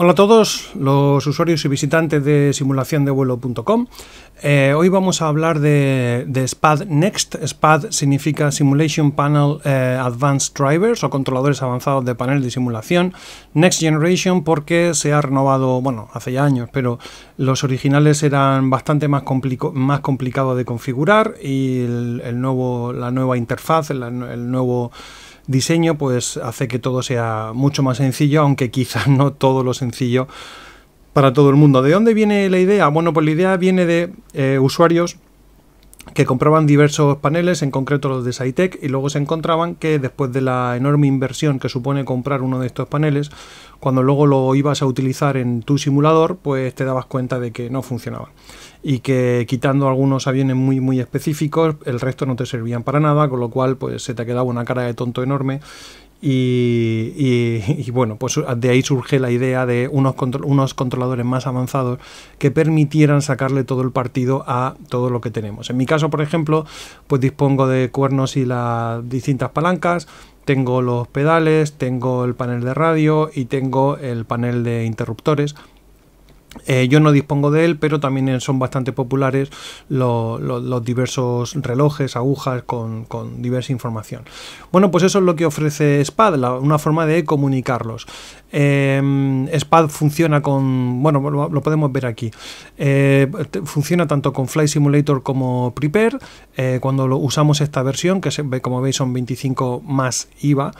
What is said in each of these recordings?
Hola a todos los usuarios y visitantes de simulaciondevuelo.com. Eh, hoy vamos a hablar de, SPAD Next. SPAD significa Simulation Panel eh, Advanced Drivers o controladores avanzados de panel de simulación. Next Generation porque se ha renovado, bueno, hace ya años, pero los originales eran bastante más, más complicados de configurar y el, nuevo, la nueva interfaz, el nuevo diseño pues hace que todo sea mucho más sencillo, aunque quizás no todo lo sencillo para todo el mundo. ¿De dónde viene la idea? Bueno, pues la idea viene de eh, usuarios que compraban diversos paneles, en concreto los de SciTech, y luego se encontraban que después de la enorme inversión que supone comprar uno de estos paneles, cuando luego lo ibas a utilizar en tu simulador, pues te dabas cuenta de que no funcionaba y que quitando algunos aviones muy muy específicos, el resto no te servían para nada, con lo cual pues se te quedaba una cara de tonto enorme y, bueno, pues de ahí surge la idea de unos, unos controladores más avanzados que permitieran sacarle todo el partido a todo lo que tenemos. En mi caso, por ejemplo, pues dispongo de cuernos y las distintas palancas, tengo los pedales, tengo el panel de radio y tengo el panel de interruptores eh, yo no dispongo de él, pero también son bastante populares los diversos relojes, agujas con, diversa información. Bueno, pues eso es lo que ofrece SPAD, una forma de comunicarlos. Em, SPAD funciona con, bueno, lo, podemos ver aquí. Eh, funciona tanto con Fly Simulator como Prepare. Eh, cuando lo usamos esta versión, que se ve, como veis son 25 más IVA,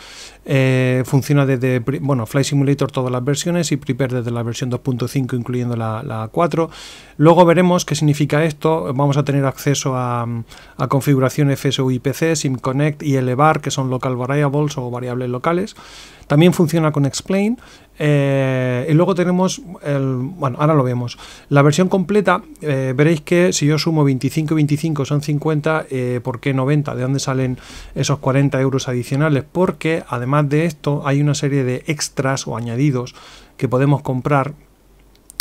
funciona desde, bueno, Fly Simulator todas las versiones y Prepare desde la versión 2.5 incluyendo la, 4. Luego veremos qué significa esto. Vamos a tener acceso a, a configuración Sim connect y Elevar, que son local variables o variables locales. También funciona con Explain. Eh, y luego tenemos, el, bueno, ahora lo vemos. La versión completa, eh, veréis que si yo sumo 25 y 25 son 50, eh, ¿por qué 90? ¿De dónde salen esos 40 euros adicionales? Porque además de esto hay una serie de extras o añadidos que podemos comprar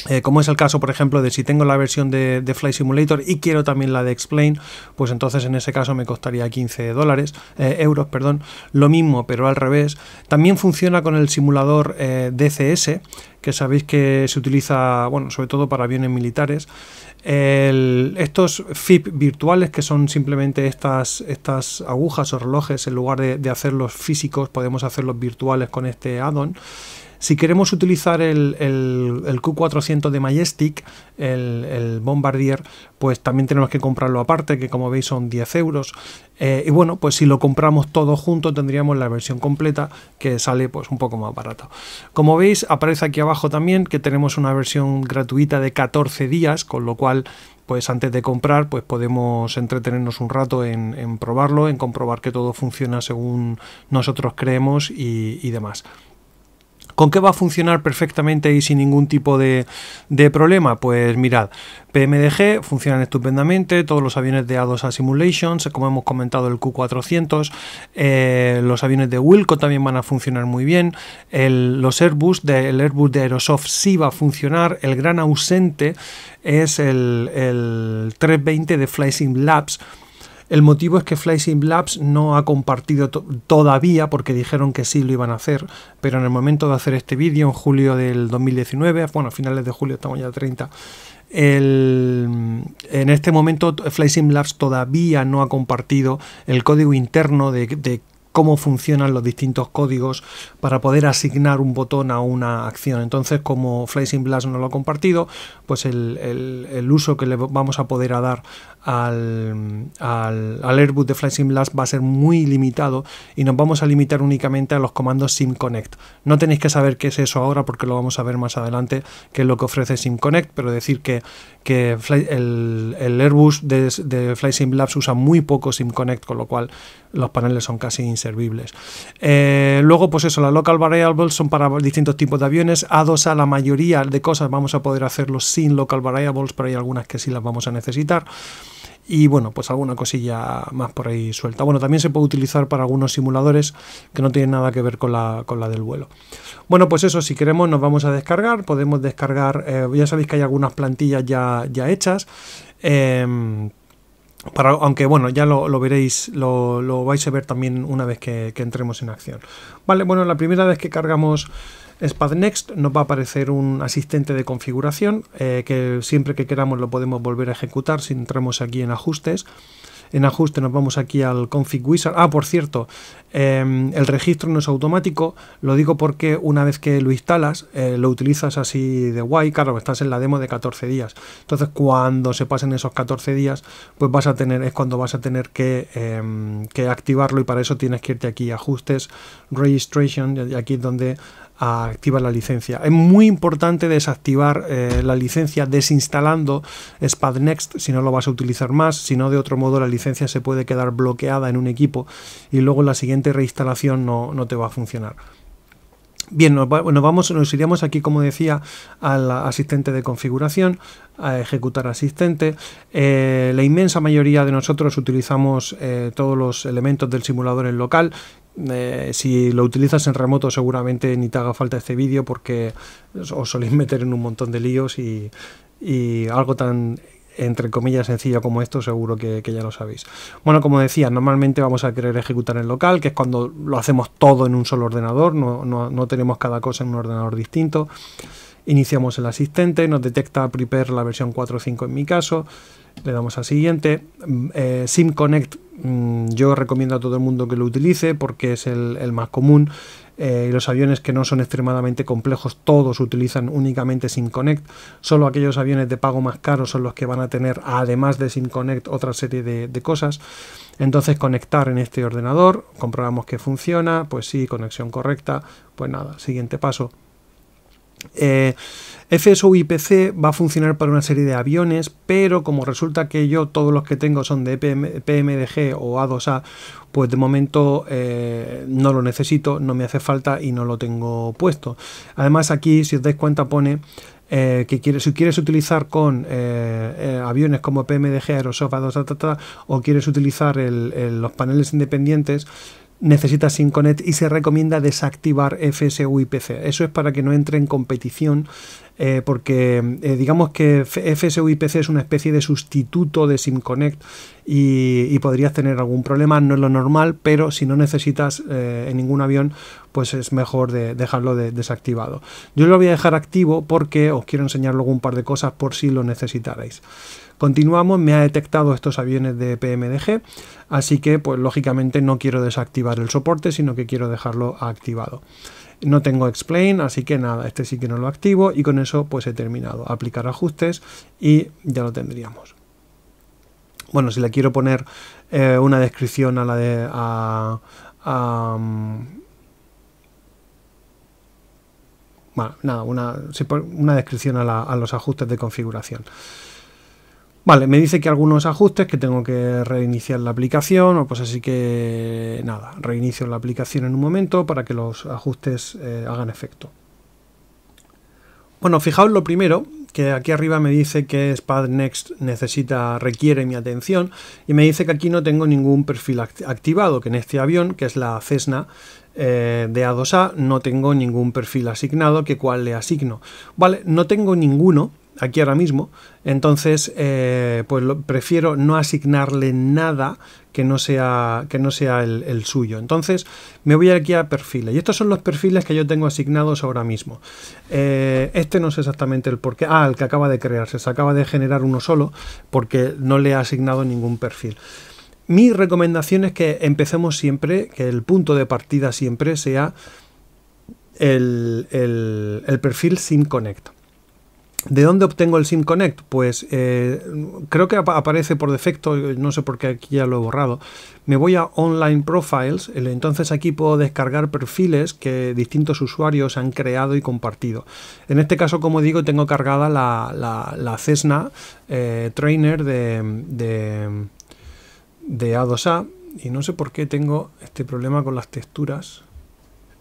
eh, como es el caso, por ejemplo, de si tengo la versión de, Flight Simulator y quiero también la de Explain, pues entonces en ese caso me costaría 15 dólares, eh, euros, perdón, lo mismo, pero al revés. También funciona con el simulador eh, DCS, que sabéis que se utiliza, bueno, sobre todo para aviones militares. estos FIP virtuales, que son simplemente estas, estas agujas o relojes, en lugar de, de hacerlos físicos, podemos hacerlos virtuales con este add-on. Si queremos utilizar el, Q400 de Majestic, el, Bombardier, pues también tenemos que comprarlo aparte, que como veis son 10 euros. Eh, y bueno, pues si lo compramos todo junto tendríamos la versión completa que sale pues un poco más barato. Como veis aparece aquí abajo también que tenemos una versión gratuita de 14 días, con lo cual pues antes de comprar pues podemos entretenernos un rato en, probarlo, en comprobar que todo funciona según nosotros creemos y, y demás. ¿Con qué va a funcionar perfectamente y sin ningún tipo de, problema? Pues mirad, PMDG funcionan estupendamente, todos los aviones de A2A Simulations, como hemos comentado el Q400, eh, los aviones de Wilco también van a funcionar muy bien, el, los Airbus, de, el Airbus de Aerosoft sí va a funcionar, el gran ausente es el, el 320 de Flysim Labs, el motivo es que FlySim Labs no ha compartido todavía, porque dijeron que sí lo iban a hacer, pero en el momento de hacer este vídeo, en julio del 2019, bueno, a finales de julio estamos ya 30, en este momento FlySim Labs todavía no ha compartido el código interno de, cómo funcionan los distintos códigos para poder asignar un botón a una acción. Entonces, como FlySim Labs no lo ha compartido, pues el, uso que le vamos a poder a dar al, Airbus de FlySim Labs va a ser muy limitado y nos vamos a limitar únicamente a los comandos SimConnect, No tenéis que saber qué es eso ahora porque lo vamos a ver más adelante, qué es lo que ofrece SimConnect, pero decir que, el, Airbus de, de Flight Labs usa muy poco SimConnect, con lo cual los paneles son casi inservibles. Eh, luego, pues eso, las local variables son para distintos tipos de aviones. A2A, la mayoría de cosas vamos a poder hacerlo sin local variables, pero hay algunas que sí las vamos a necesitar y bueno, pues alguna cosilla más por ahí suelta. Bueno, también se puede utilizar para algunos simuladores que no tienen nada que ver con la, del vuelo. Bueno, pues eso, si queremos nos vamos a descargar, podemos descargar, eh, ya sabéis que hay algunas plantillas ya, ya hechas. Em, aunque bueno, ya lo, veréis, lo, vais a ver también una vez que, entremos en acción. Vale, bueno, la primera vez que cargamos Spad Next nos va a aparecer un asistente de configuración eh, que siempre que queramos lo podemos volver a ejecutar si entramos aquí en ajustes en ajuste nos vamos aquí al config wizard. Ah, por cierto, em, el registro no es automático, lo digo porque una vez que lo instalas, eh, lo utilizas así de guay, claro, estás en la demo de 14 días. Entonces, cuando se pasen esos 14 días, pues vas a tener, es cuando vas a tener que, em, que activarlo y para eso tienes que irte aquí a ajustes, registration, y aquí es donde activar la licencia. Es muy importante desactivar eh, la licencia desinstalando SpadNext si no lo vas a utilizar más, si no de otro modo la licencia se puede quedar bloqueada en un equipo y luego la siguiente reinstalación no, te va a funcionar. Bien, nos, vamos, nos iríamos aquí, como decía, al asistente de configuración, a ejecutar asistente. Eh, la inmensa mayoría de nosotros utilizamos eh, todos los elementos del simulador en local, eh, si lo utilizas en remoto seguramente ni te haga falta este vídeo porque os soléis meter en un montón de líos y, algo tan entre comillas sencillo como esto seguro que, ya lo sabéis. Bueno, como decía, normalmente vamos a querer ejecutar en local, que es cuando lo hacemos todo en un solo ordenador, no, tenemos cada cosa en un ordenador distinto. Iniciamos el asistente, nos detecta PrePair la versión 4.5 en mi caso, le damos a siguiente. Mm, eh, SIM Connect mm, yo recomiendo a todo el mundo que lo utilice porque es el, más común. Eh, los aviones que no son extremadamente complejos, todos utilizan únicamente SimConnect. Solo aquellos aviones de pago más caros son los que van a tener, además de SimConnect, otra serie de, cosas. Entonces, conectar en este ordenador, comprobamos que funciona, pues sí, conexión correcta, pues nada, siguiente paso. Eh, y PC va a funcionar para una serie de aviones, pero como resulta que yo todos los que tengo son de PMDG o A2A, pues de momento eh, no lo necesito, no me hace falta y no lo tengo puesto. Además aquí, si os dais cuenta, pone eh, que quieres, si quieres utilizar con eh, aviones como PMDG, Aerosoft, A2A, o quieres utilizar los paneles independientes, Necesitas Connect y se recomienda desactivar FSU y Eso es para que no entre en competición, eh, porque eh, digamos que FSU es una especie de sustituto de SyncConnect y, y, podrías tener algún problema, no es lo normal, pero si no necesitas eh, en ningún avión, pues es mejor dejarlo desactivado. Yo lo voy a dejar activo porque os quiero enseñar luego un par de cosas por si lo necesitarais. Continuamos, me ha detectado estos aviones de PMDG, así que pues lógicamente no quiero desactivar el soporte, sino que quiero dejarlo activado. No tengo explain, así que nada, este sí que no lo activo y con eso pues he terminado. Aplicar ajustes y ya lo tendríamos. Bueno, si le quiero poner eh, una descripción a la de... A, mm, nada, una, descripción a, a los ajustes de configuración. Vale, me dice que algunos ajustes, que tengo que reiniciar la aplicación, o pues así que nada, reinicio la aplicación en un momento para que los ajustes eh, hagan efecto. Bueno, fijaos lo primero, que aquí arriba me dice que Spad Next necesita, requiere mi atención, y me dice que aquí no tengo ningún perfil activado, que en este avión, que es la Cessna eh, de A2A, no tengo ningún perfil asignado, que cuál le asigno. Vale, no tengo ninguno, aquí ahora mismo. Entonces, eh, pues prefiero no asignarle nada que no sea, que no sea el, suyo. Entonces, me voy aquí a perfiles. Y estos son los perfiles que yo tengo asignados ahora mismo. Eh, este no sé exactamente el por qué. Ah, el que acaba de crearse. Se acaba de generar uno solo porque no le he asignado ningún perfil. Mi recomendación es que empecemos siempre, que el punto de partida siempre sea el, el, el perfil SimConnect. ¿De dónde obtengo el SIM Connect? Pues eh, creo que aparece por defecto, no sé por qué aquí ya lo he borrado. Me voy a Online Profiles, entonces aquí puedo descargar perfiles que distintos usuarios han creado y compartido. En este caso, como digo, tengo cargada la, la, Cessna eh, Trainer de, de, de A2A y no sé por qué tengo este problema con las texturas.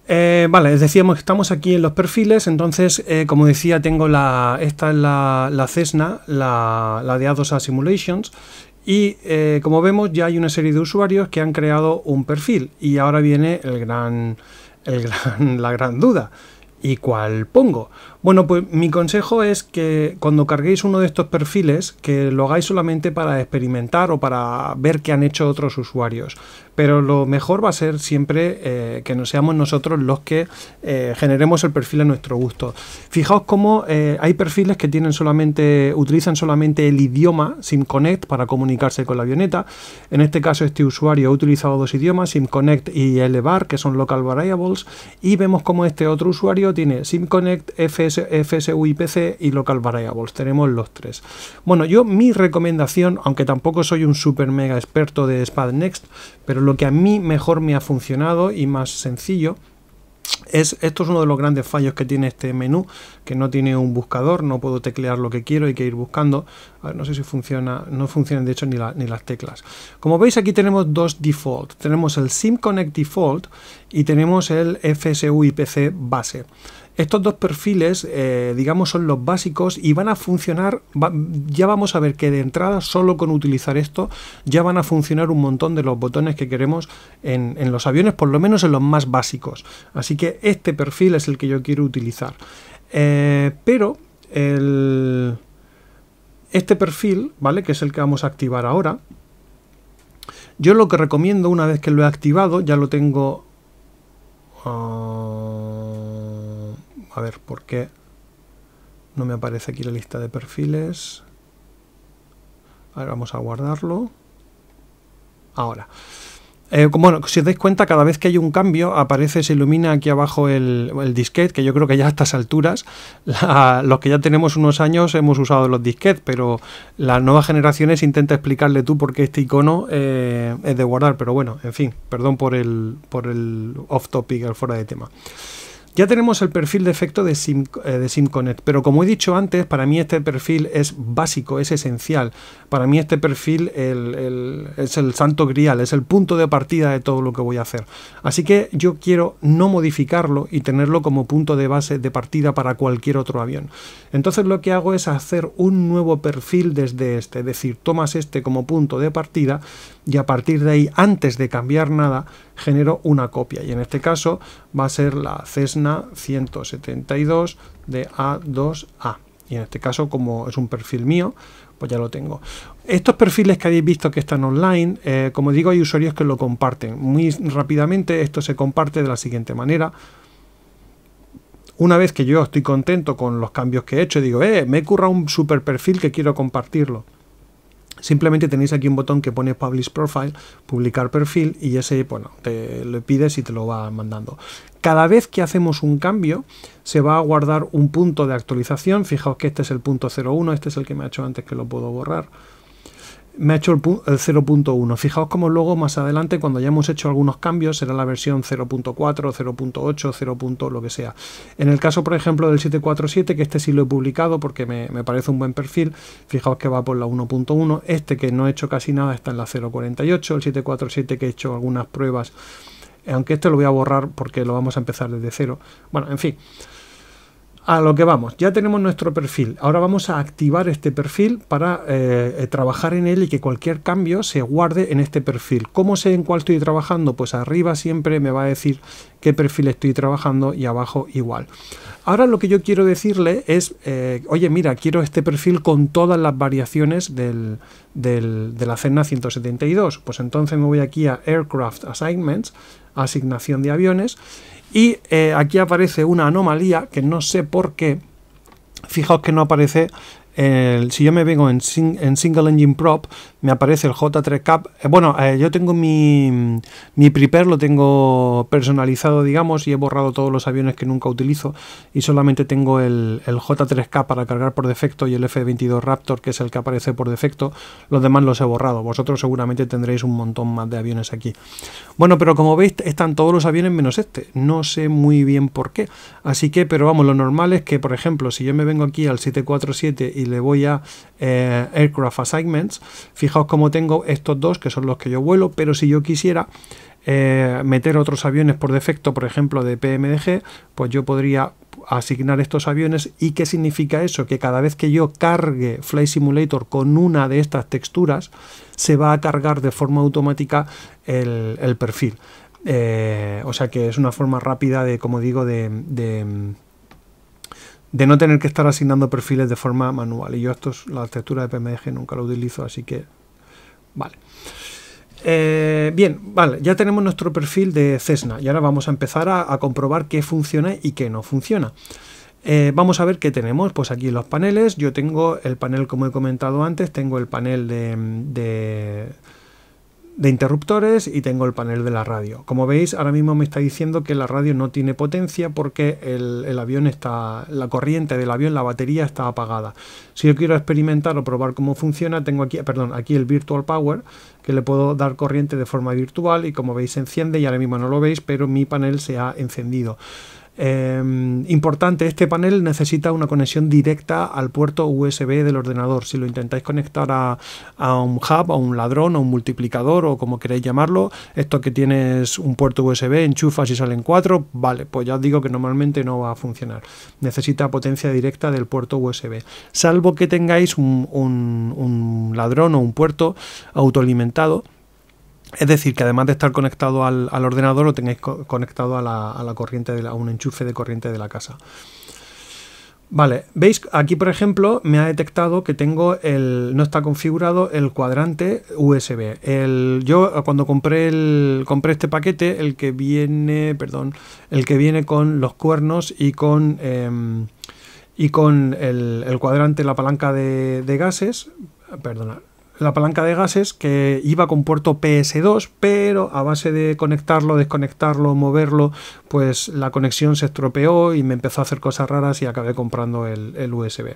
Eh, vale, les decíamos que estamos aquí en los perfiles, entonces, eh, como decía, tengo la, esta es la, la Cessna, la, la de A2A Simulations, y eh, como vemos ya hay una serie de usuarios que han creado un perfil, y ahora viene el gran, el gran, la gran duda, ¿y cuál pongo? Bueno, pues mi consejo es que cuando carguéis uno de estos perfiles, que lo hagáis solamente para experimentar o para ver qué han hecho otros usuarios. Pero lo mejor va a ser siempre eh, que no seamos nosotros los que eh, generemos el perfil a nuestro gusto. Fijaos cómo eh, hay perfiles que tienen solamente, utilizan solamente el idioma SimConnect para comunicarse con la avioneta. En este caso, este usuario ha utilizado dos idiomas, SimConnect y Elevar que son local variables, y vemos cómo este otro usuario tiene SimConnect, FS FSU, IPC y Local Variables. Tenemos los tres. Bueno, yo mi recomendación, aunque tampoco soy un super mega experto de SPAD Next, pero lo que a mí mejor me ha funcionado y más sencillo es, esto es uno de los grandes fallos que tiene este menú, que no tiene un buscador, no puedo teclear lo que quiero, hay que ir buscando. no sé si funciona, no funcionan de hecho ni, ni, las teclas. Como veis aquí tenemos dos default, tenemos el SIM Connect Default y tenemos el FSU IPC base. Estos dos perfiles, eh, digamos, son los básicos y van a funcionar, ya vamos a ver que de entrada solo con utilizar esto ya van a funcionar un montón de los botones que queremos en, los aviones, por lo menos en los más básicos. Así que este perfil es el que yo quiero utilizar. Eh, pero este perfil, ¿vale? Que es el que vamos a activar ahora. Yo lo que recomiendo una vez que lo he activado, ya lo tengo... Ah, a ver, ¿por qué no me aparece aquí la lista de perfiles? Ahora vamos a guardarlo. Ahora. Eh, bueno, si os dais cuenta, cada vez que hay un cambio aparece, se ilumina aquí abajo el, disquete, que yo creo que ya a estas alturas, los que ya tenemos unos años hemos usado los disquetes, pero las nuevas generaciones intenta explicarle tú por qué este icono eh, es de guardar, pero bueno, en fin, perdón por el, por el off topic, el fuera de tema. Ya tenemos el perfil de efecto eh, de, SimConnect, pero como he dicho antes, para mí este perfil es básico, es esencial. Para mí este perfil es el santo grial, es el punto de partida de todo lo que voy a hacer. Así que yo quiero no modificarlo y tenerlo como punto de base de partida para cualquier otro avión. Entonces lo que hago es hacer un nuevo perfil desde este, es decir, tomas este como punto de partida y a partir de ahí, antes de cambiar nada, genero una copia. Y en este caso va a ser la Cessna 172 de A2A. Y en este caso, como es un perfil mío, pues ya lo tengo. Estos perfiles que habéis visto que están online, eh, como digo, hay usuarios que lo comparten. Muy rápidamente esto se comparte de la siguiente manera. Una vez que yo estoy contento con los cambios que he hecho, digo, eh, me he currado un super perfil que quiero compartirlo Simplemente tenéis aquí un botón que pone Publish Profile, publicar perfil, y ese, bueno, te lo pides y te lo va mandando. Cada vez que hacemos un cambio, se va a guardar un punto de actualización. Fijaos que este es el punto 01, este es el que me ha hecho antes que lo puedo borrar me ha hecho el, 0.1. Fijaos como luego más adelante, cuando ya hemos hecho algunos cambios, será la versión 0.4, 0.8, 0. lo que sea. En el caso, por ejemplo, del 747, que este sí lo he publicado porque me, me parece un buen perfil, fijaos que va por la 1.1. Este que no he hecho casi nada está en la 0.48. El 747 que he hecho algunas pruebas, aunque este lo voy a borrar porque lo vamos a empezar desde cero. Bueno, en fin a lo que vamos, ya tenemos nuestro perfil. Ahora vamos a activar este perfil para eh, eh, trabajar en él y que cualquier cambio se guarde en este perfil. ¿Cómo sé en cuál estoy trabajando? Pues arriba siempre me va a decir qué perfil estoy trabajando y abajo igual. Ahora lo que yo quiero decirle es, eh, oye, mira, quiero este perfil con todas las variaciones del, de la Cena 172. Pues entonces me voy aquí a Aircraft Assignments, asignación de aviones, y eh, aquí aparece una anomalía que no sé por qué. Fijaos que no aparece si yo me vengo en, Single Engine Prop, me aparece el J3 Cap. Eh, bueno, eh, yo tengo mi, mi prepare, lo tengo personalizado, digamos, y he borrado todos los aviones que nunca utilizo. Y solamente tengo el, J3 k para cargar por defecto y el F-22 Raptor, que es el que aparece por defecto. Los demás los he borrado. Vosotros seguramente tendréis un montón más de aviones aquí. Bueno, pero como veis, están todos los aviones menos este. No sé muy bien por qué. Así que, pero vamos, lo normal es que, por ejemplo, si yo me vengo aquí al 747 y le voy a eh, Aircraft Assignments, fijaos cómo tengo estos dos que son los que yo vuelo, pero si yo quisiera eh, meter otros aviones por defecto, por ejemplo de PMDG, pues yo podría asignar estos aviones. ¿Y qué significa eso? Que cada vez que yo cargue Flight Simulator con una de estas texturas, se va a cargar de forma automática el, perfil. Eh, o sea que es una forma rápida de, como digo, de de no tener que estar asignando perfiles de forma manual. Y yo esto la textura de PMDG, nunca lo utilizo, así que vale. Eh, bien, vale, ya tenemos nuestro perfil de Cessna y ahora vamos a empezar a, comprobar qué funciona y qué no funciona. Eh, vamos a ver qué tenemos, pues aquí los paneles, yo tengo el panel como he comentado antes, tengo el panel de de interruptores y tengo el panel de la radio. Como veis, ahora mismo me está diciendo que la radio no tiene potencia porque el, avión está, la corriente del avión, la batería está apagada. Si yo quiero experimentar o probar cómo funciona, tengo aquí, perdón, aquí el Virtual Power que le puedo dar corriente de forma virtual y como veis se enciende y ahora mismo no lo veis, pero mi panel se ha encendido. Em, importante, este panel necesita una conexión directa al puerto USB del ordenador. Si lo intentáis conectar a, un hub, a un ladrón, a un multiplicador o como queréis llamarlo, esto que tienes un puerto USB, enchufas y salen cuatro, vale, pues ya os digo que normalmente no va a funcionar. Necesita potencia directa del puerto USB. Salvo que tengáis un ladrón o un puerto autoalimentado es decir, que además de estar conectado al, ordenador, lo tenéis conectado a, la, corriente de un enchufe de corriente de la casa. Vale, veis, aquí por ejemplo me ha detectado que tengo el, no está configurado el cuadrante USB. yo eh, cuando compré, el, compré este paquete, el que viene, perdón, el que viene con los cuernos y con, em, y con el, cuadrante, la palanca de, gases, perdona, la palanca de gases que iba con puerto PS2, pero a base de conectarlo, desconectarlo, moverlo, pues la conexión se estropeó y me empezó a hacer cosas raras y acabé comprando el, USB.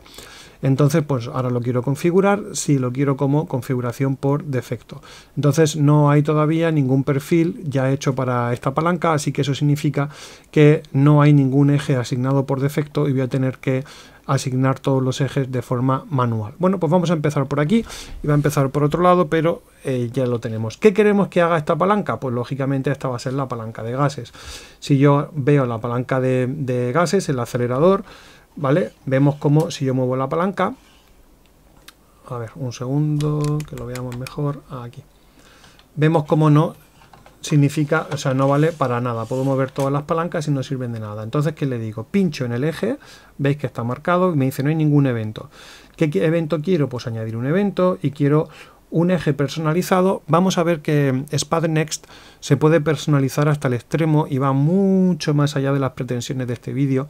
Entonces, pues ahora lo quiero configurar, si lo quiero como configuración por defecto. Entonces, no hay todavía ningún perfil ya hecho para esta palanca, así que eso significa que no hay ningún eje asignado por defecto y voy a tener que asignar todos los ejes de forma manual. Bueno, pues vamos a empezar por aquí y va a empezar por otro lado, pero eh, ya lo tenemos. ¿Qué queremos que haga esta palanca? Pues lógicamente esta va a ser la palanca de gases. Si yo veo la palanca de, gases, el acelerador, ¿vale? Vemos cómo si yo muevo la palanca, a ver, un segundo, que lo veamos mejor, aquí. Vemos cómo no significa, o sea, no vale para nada. Puedo mover todas las palancas y no sirven de nada. Entonces, ¿qué le digo? Pincho en el eje, veis que está marcado y me dice no hay ningún evento. ¿Qué evento quiero? Pues añadir un evento y quiero un eje personalizado. Vamos a ver que Spad Next se puede personalizar hasta el extremo y va mucho más allá de las pretensiones de este vídeo.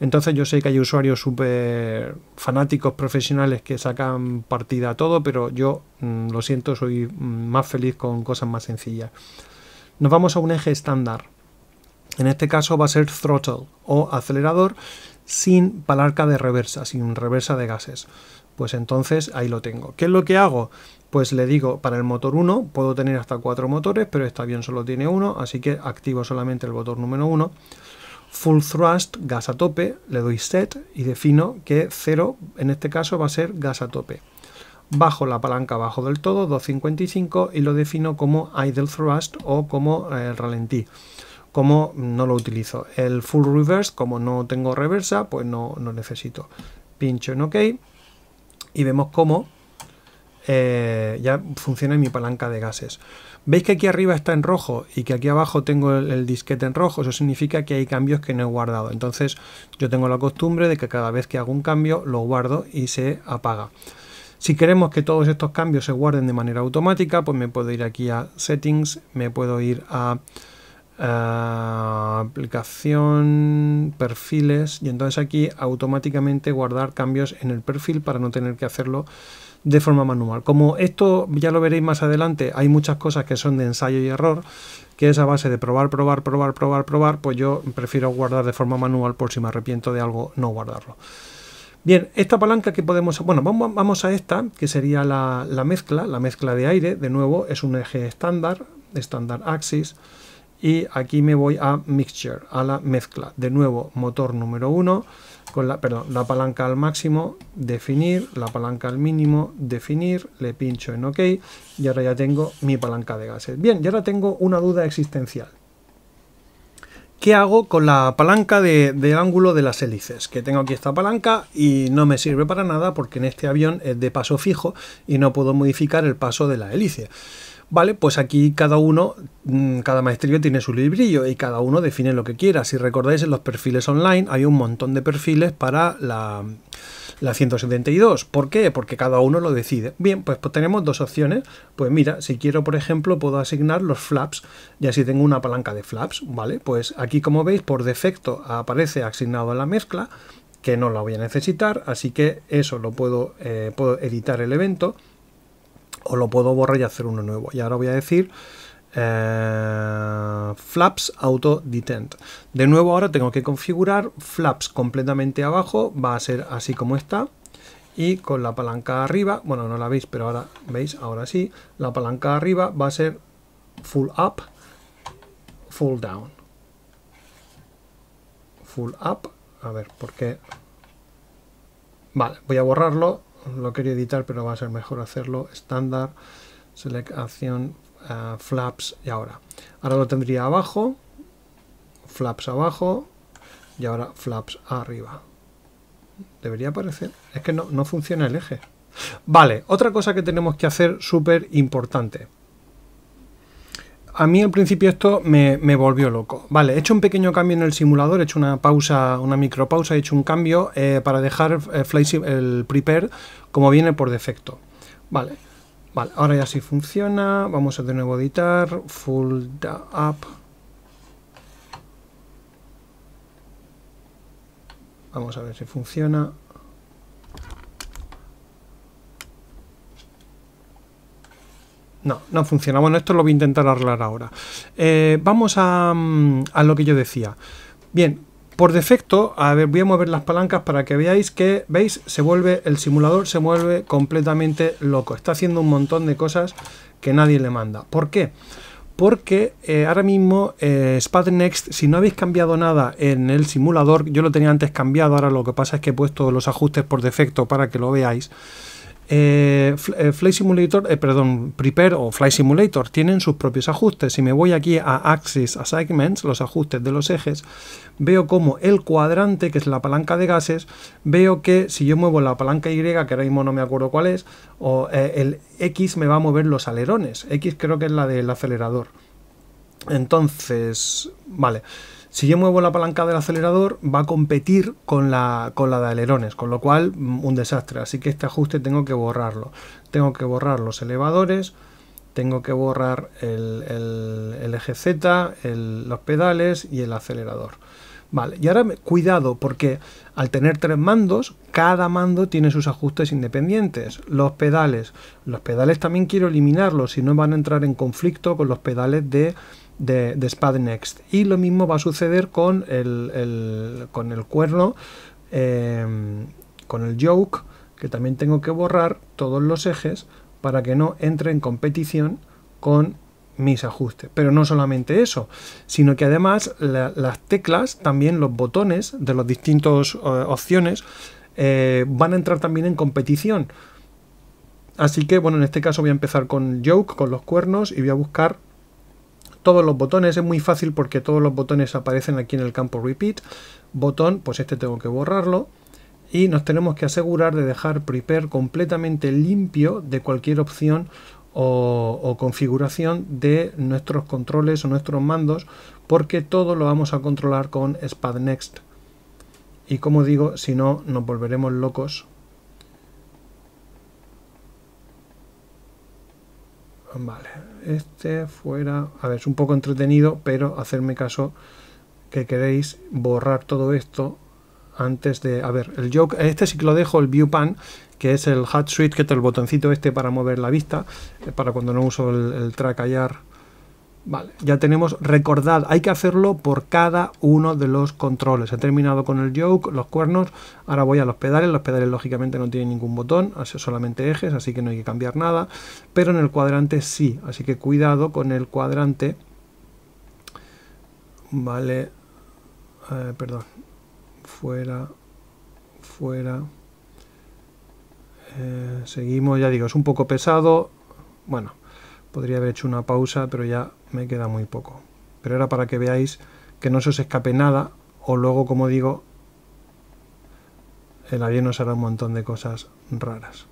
Entonces yo sé que hay usuarios súper fanáticos, profesionales que sacan partida a todo, pero yo mm, lo siento, soy mm, más feliz con cosas más sencillas nos vamos a un eje estándar. En este caso va a ser throttle o acelerador sin palarca de reversa, sin reversa de gases. Pues entonces ahí lo tengo. ¿Qué es lo que hago? Pues le digo, para el motor 1 puedo tener hasta cuatro motores, pero este avión solo tiene uno, así que activo solamente el motor número 1. Full thrust, gas a tope, le doy set y defino que 0 en este caso va a ser gas a tope bajo la palanca abajo del todo, 255, y lo defino como idle thrust o como el eh, ralentí. Como no lo utilizo. El full reverse, como no tengo reversa, pues no, no necesito. Pincho en OK y vemos cómo eh, ya funciona mi palanca de gases. Veis que aquí arriba está en rojo y que aquí abajo tengo el, disquete en rojo, eso significa que hay cambios que no he guardado. Entonces yo tengo la costumbre de que cada vez que hago un cambio lo guardo y se apaga. Si queremos que todos estos cambios se guarden de manera automática, pues me puedo ir aquí a Settings, me puedo ir a, aplicación, perfiles, y entonces aquí automáticamente guardar cambios en el perfil para no tener que hacerlo de forma manual. Como esto ya lo veréis más adelante, hay muchas cosas que son de ensayo y error, que es a base de probar, probar, probar, probar, probar, pues yo prefiero guardar de forma manual por si me arrepiento de algo, no guardarlo. Bien, esta palanca que podemos... Bueno, vamos, a esta, que sería la, la, mezcla, la mezcla de aire. De nuevo, es un eje estándar, estándar axis. Y aquí me voy a mixture, a la mezcla. De nuevo, motor número 1, con la, perdón, la palanca al máximo, definir, la palanca al mínimo, definir, le pincho en OK y ahora ya tengo mi palanca de gases. Bien, y ahora tengo una duda existencial. ¿Qué hago con la palanca de, ángulo de las hélices? Que tengo aquí esta palanca y no me sirve para nada porque en este avión es de paso fijo y no puedo modificar el paso de la hélice. Vale, pues aquí cada uno, mm, cada maestrillo tiene su librillo y cada uno define lo que quiera. Si recordáis en los perfiles online hay un montón de perfiles para la, la 172. ¿Por qué? Porque cada uno lo decide. Bien, pues, pues, tenemos dos opciones. Pues mira, si quiero, por ejemplo, puedo asignar los flaps, y así tengo una palanca de flaps, ¿vale? Pues aquí, como veis, por defecto aparece asignado a la mezcla, que no la voy a necesitar, así que eso lo puedo, eh, puedo editar el evento o lo puedo borrar y hacer uno nuevo. Y ahora voy a decir eh, flaps auto detent de nuevo ahora tengo que configurar flaps completamente abajo va a ser así como está y con la palanca arriba bueno no la veis pero ahora veis ahora sí la palanca arriba va a ser full up full down full up a ver qué? vale voy a borrarlo lo quería editar pero va a ser mejor hacerlo estándar select acción flaps y ahora. Ahora lo tendría abajo, flaps abajo y ahora flaps arriba. Debería aparecer. Es que no, funciona el eje. Vale, otra cosa que tenemos que hacer súper importante. A mí al principio esto me, volvió loco. Vale, he hecho un pequeño cambio en el simulador, he hecho una pausa, una pausa, he hecho un cambio eh, para dejar eh, el prepare como viene por defecto. Vale, Vale, ahora ya sí funciona. Vamos a de nuevo editar. Full up. Vamos a ver si funciona. No, no funciona. Bueno, esto lo voy a intentar arreglar ahora. Eh, vamos a, mm, a lo que yo decía. Bien, por defecto, a ver, voy a mover las palancas para que veáis que, veis, se vuelve, el simulador se mueve completamente loco. Está haciendo un montón de cosas que nadie le manda. ¿Por qué? Porque eh, ahora mismo eh, Spad Next, si no habéis cambiado nada en el simulador, yo lo tenía antes cambiado, ahora lo que pasa es que he puesto los ajustes por defecto para que lo veáis. Eh, Fly eh, Simulator, eh, perdón, Prepare o Fly Simulator tienen sus propios ajustes. Si me voy aquí a Axis Assignments, los ajustes de los ejes, veo como el cuadrante, que es la palanca de gases, veo que si yo muevo la palanca Y, que ahora mismo no me acuerdo cuál es, o el X me va a mover los alerones. X creo que es la del acelerador. Entonces, vale. Si yo muevo la palanca del acelerador, va a competir con la, con de alerones, con lo cual mm, un desastre. Así que este ajuste tengo que borrarlo. Tengo que borrar los elevadores, tengo que borrar el, eje Z, los pedales y el acelerador. Vale, y ahora cuidado, porque al tener tres mandos, cada mando tiene sus ajustes independientes. Los pedales, los pedales también quiero eliminarlos, si no van a entrar en conflicto con los pedales de, de, Spad Next. Y lo mismo va a suceder con el, con el cuerno, em, con el yoke, que también tengo que borrar todos los ejes para que no entre en competición con mis ajustes. Pero no solamente eso, sino que además las teclas, también los botones de las distintas eh, opciones, eh, van a entrar también en competición. Así que, bueno, en este caso voy a empezar con Joke, con los cuernos, y voy a buscar todos los botones. Es muy fácil porque todos los botones aparecen aquí en el campo Repeat. Botón, pues este tengo que borrarlo. Y nos tenemos que asegurar de dejar Prepare completamente limpio de cualquier opción o, configuración de nuestros controles o nuestros mandos porque todo lo vamos a controlar con spadnext Next y como digo si no nos volveremos locos vale este fuera a ver es un poco entretenido pero hacerme caso que queréis borrar todo esto antes de a ver el joke este sí que lo dejo el view pan que es el Hot Switch, que es el botoncito este para mover la vista, eh, para cuando no uso el, track hallar. Vale, ya tenemos, recordad, hay que hacerlo por cada uno de los controles. He terminado con el yoke, los cuernos, ahora voy a los pedales. Los pedales lógicamente no tienen ningún botón, solamente ejes, así que no hay que cambiar nada. Pero en el cuadrante sí, así que cuidado con el cuadrante. Vale, eh, perdón, fuera, fuera. Eh, seguimos, ya digo, es un poco pesado. Bueno, podría haber hecho una pausa, pero ya me queda muy poco. Pero era para que veáis que no se os escape nada o luego, como digo, el avión nos hará un montón de cosas raras.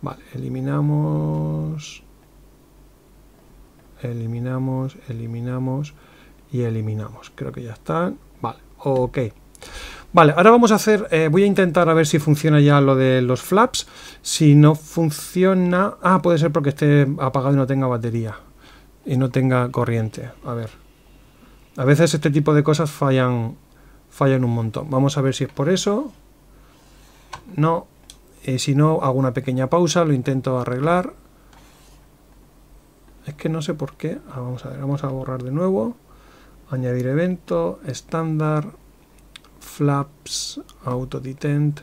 Vale, eliminamos, eliminamos, eliminamos y eliminamos. Creo que ya están. Vale, ok. Vale, ahora vamos a hacer, eh, voy a intentar a ver si funciona ya lo de los flaps. Si no funciona, ah, puede ser porque esté apagado y no tenga batería y no tenga corriente. A ver, a veces este tipo de cosas fallan, fallan un montón. Vamos a ver si es por eso. No, eh, si no, hago una pequeña pausa, lo intento arreglar. Es que no sé por qué. Ah, vamos a ver, vamos a borrar de nuevo. Añadir evento, estándar flaps, auto detent,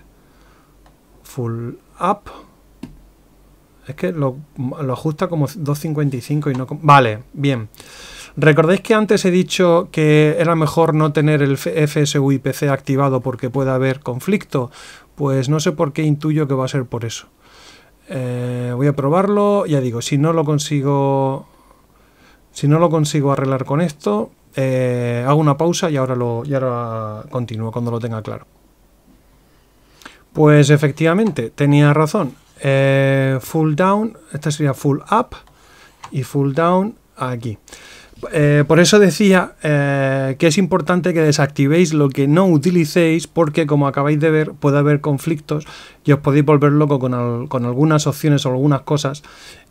full up. Es que lo, ajusta como 2.55 y no... Vale, bien. Recordáis que antes he dicho que era mejor no tener el PC activado porque puede haber conflicto. Pues no sé por qué intuyo que va a ser por eso. Eh, voy a probarlo. Ya digo, si no lo consigo... Si no lo consigo arreglar con esto, eh, hago una pausa y ahora, lo, y ahora continúo cuando lo tenga claro. Pues efectivamente, tenía razón. Eh, full down, esta sería full up y full down aquí. Eh, por eso decía que es importante que desactivéis lo que no utilicéis porque como acabáis de ver puede haber conflictos y os podéis volver loco con, con algunas opciones o algunas cosas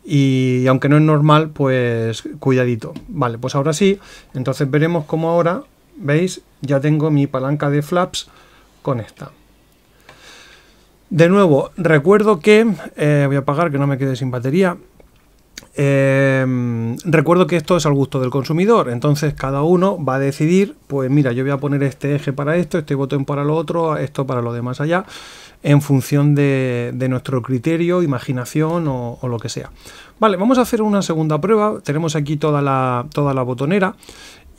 y aunque no es normal, pues cuidadito. Vale, pues ahora sí, entonces veremos cómo ahora, ¿veis? Ya tengo mi palanca de flaps con esta. De nuevo, recuerdo que, eh, voy a apagar que no me quede sin batería, em, recuerdo que esto es al gusto del consumidor, entonces cada uno va a decidir, pues mira, yo voy a poner este eje para esto, este botón para lo otro, esto para lo demás allá en función de, nuestro criterio, imaginación o, lo que sea. Vale, vamos a hacer una segunda prueba. Tenemos aquí toda la, toda la botonera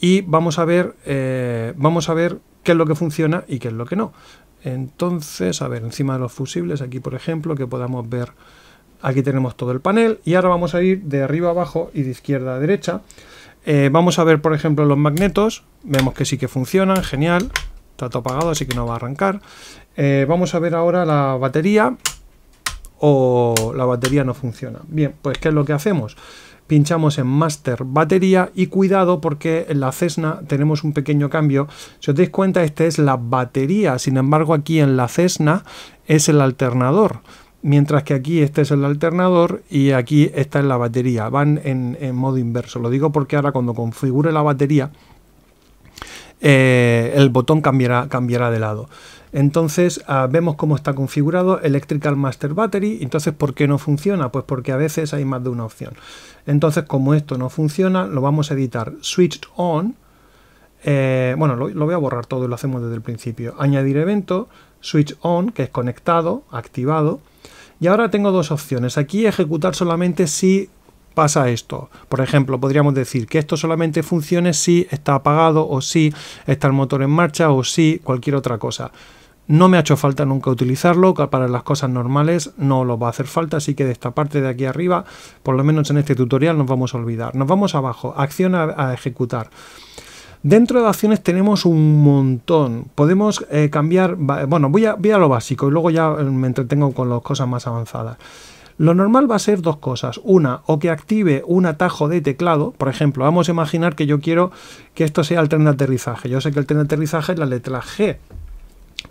y vamos a ver, eh, vamos a ver qué es lo que funciona y qué es lo que no. Entonces, a ver, encima de los fusibles, aquí por ejemplo, que podamos ver, aquí tenemos todo el panel y ahora vamos a ir de arriba abajo y de izquierda a derecha. Eh, vamos a ver, por ejemplo, los magnetos, vemos que sí que funcionan, genial, Está todo apagado, así que no va a arrancar. Eh, vamos a ver ahora la batería o la batería no funciona. Bien, pues ¿qué es lo que hacemos? Pinchamos en Master Batería y cuidado porque en la Cessna tenemos un pequeño cambio. Si os dais cuenta, este es la batería, sin embargo aquí en la Cessna es el alternador mientras que aquí este es el alternador y aquí está en la batería. Van en, modo inverso. Lo digo porque ahora cuando configure la batería eh, el botón cambiará, cambiará de lado. Entonces ah, vemos cómo está configurado Electrical Master Battery. Entonces, ¿por qué no funciona? Pues porque a veces hay más de una opción. Entonces, como esto no funciona, lo vamos a editar Switch On. Eh, bueno, lo, lo, voy a borrar todo y lo hacemos desde el principio. Añadir evento, Switch On, que es conectado, activado. Y ahora tengo dos opciones. Aquí ejecutar solamente si pasa esto. Por ejemplo, podríamos decir que esto solamente funcione si está apagado o si está el motor en marcha o si cualquier otra cosa. No me ha hecho falta nunca utilizarlo, para las cosas normales no lo va a hacer falta, así que de esta parte de aquí arriba, por lo menos en este tutorial, nos vamos a olvidar. Nos vamos abajo, acción a, ejecutar. Dentro de acciones tenemos un montón. Podemos eh, cambiar, bueno, voy a, voy a lo básico y luego ya me entretengo con las cosas más avanzadas. Lo normal va a ser dos cosas. Una, o que active un atajo de teclado. Por ejemplo, vamos a imaginar que yo quiero que esto sea el tren de aterrizaje. Yo sé que el tren de aterrizaje es la letra G.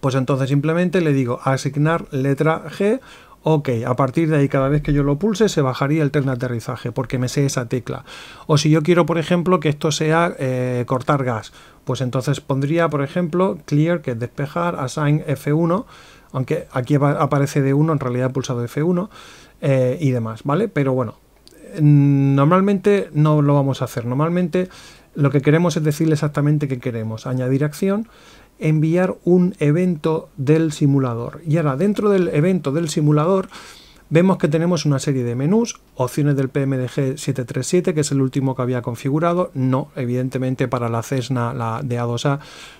Pues entonces simplemente le digo asignar letra G Ok, a partir de ahí cada vez que yo lo pulse se bajaría el tren de aterrizaje porque me sé esa tecla. O si yo quiero, por ejemplo, que esto sea eh, cortar gas, pues entonces pondría, por ejemplo, clear, que es despejar, assign F1, aunque aquí aparece D1, en realidad he pulsado F1. Eh, y demás, ¿vale? Pero bueno, normalmente no lo vamos a hacer. Normalmente lo que queremos es decirle exactamente qué queremos. Añadir acción, enviar un evento del simulador. Y ahora, dentro del evento del simulador, vemos que tenemos una serie de menús, opciones del PMDG 737, que es el último que había configurado. No, evidentemente para la Cessna, la de A2A,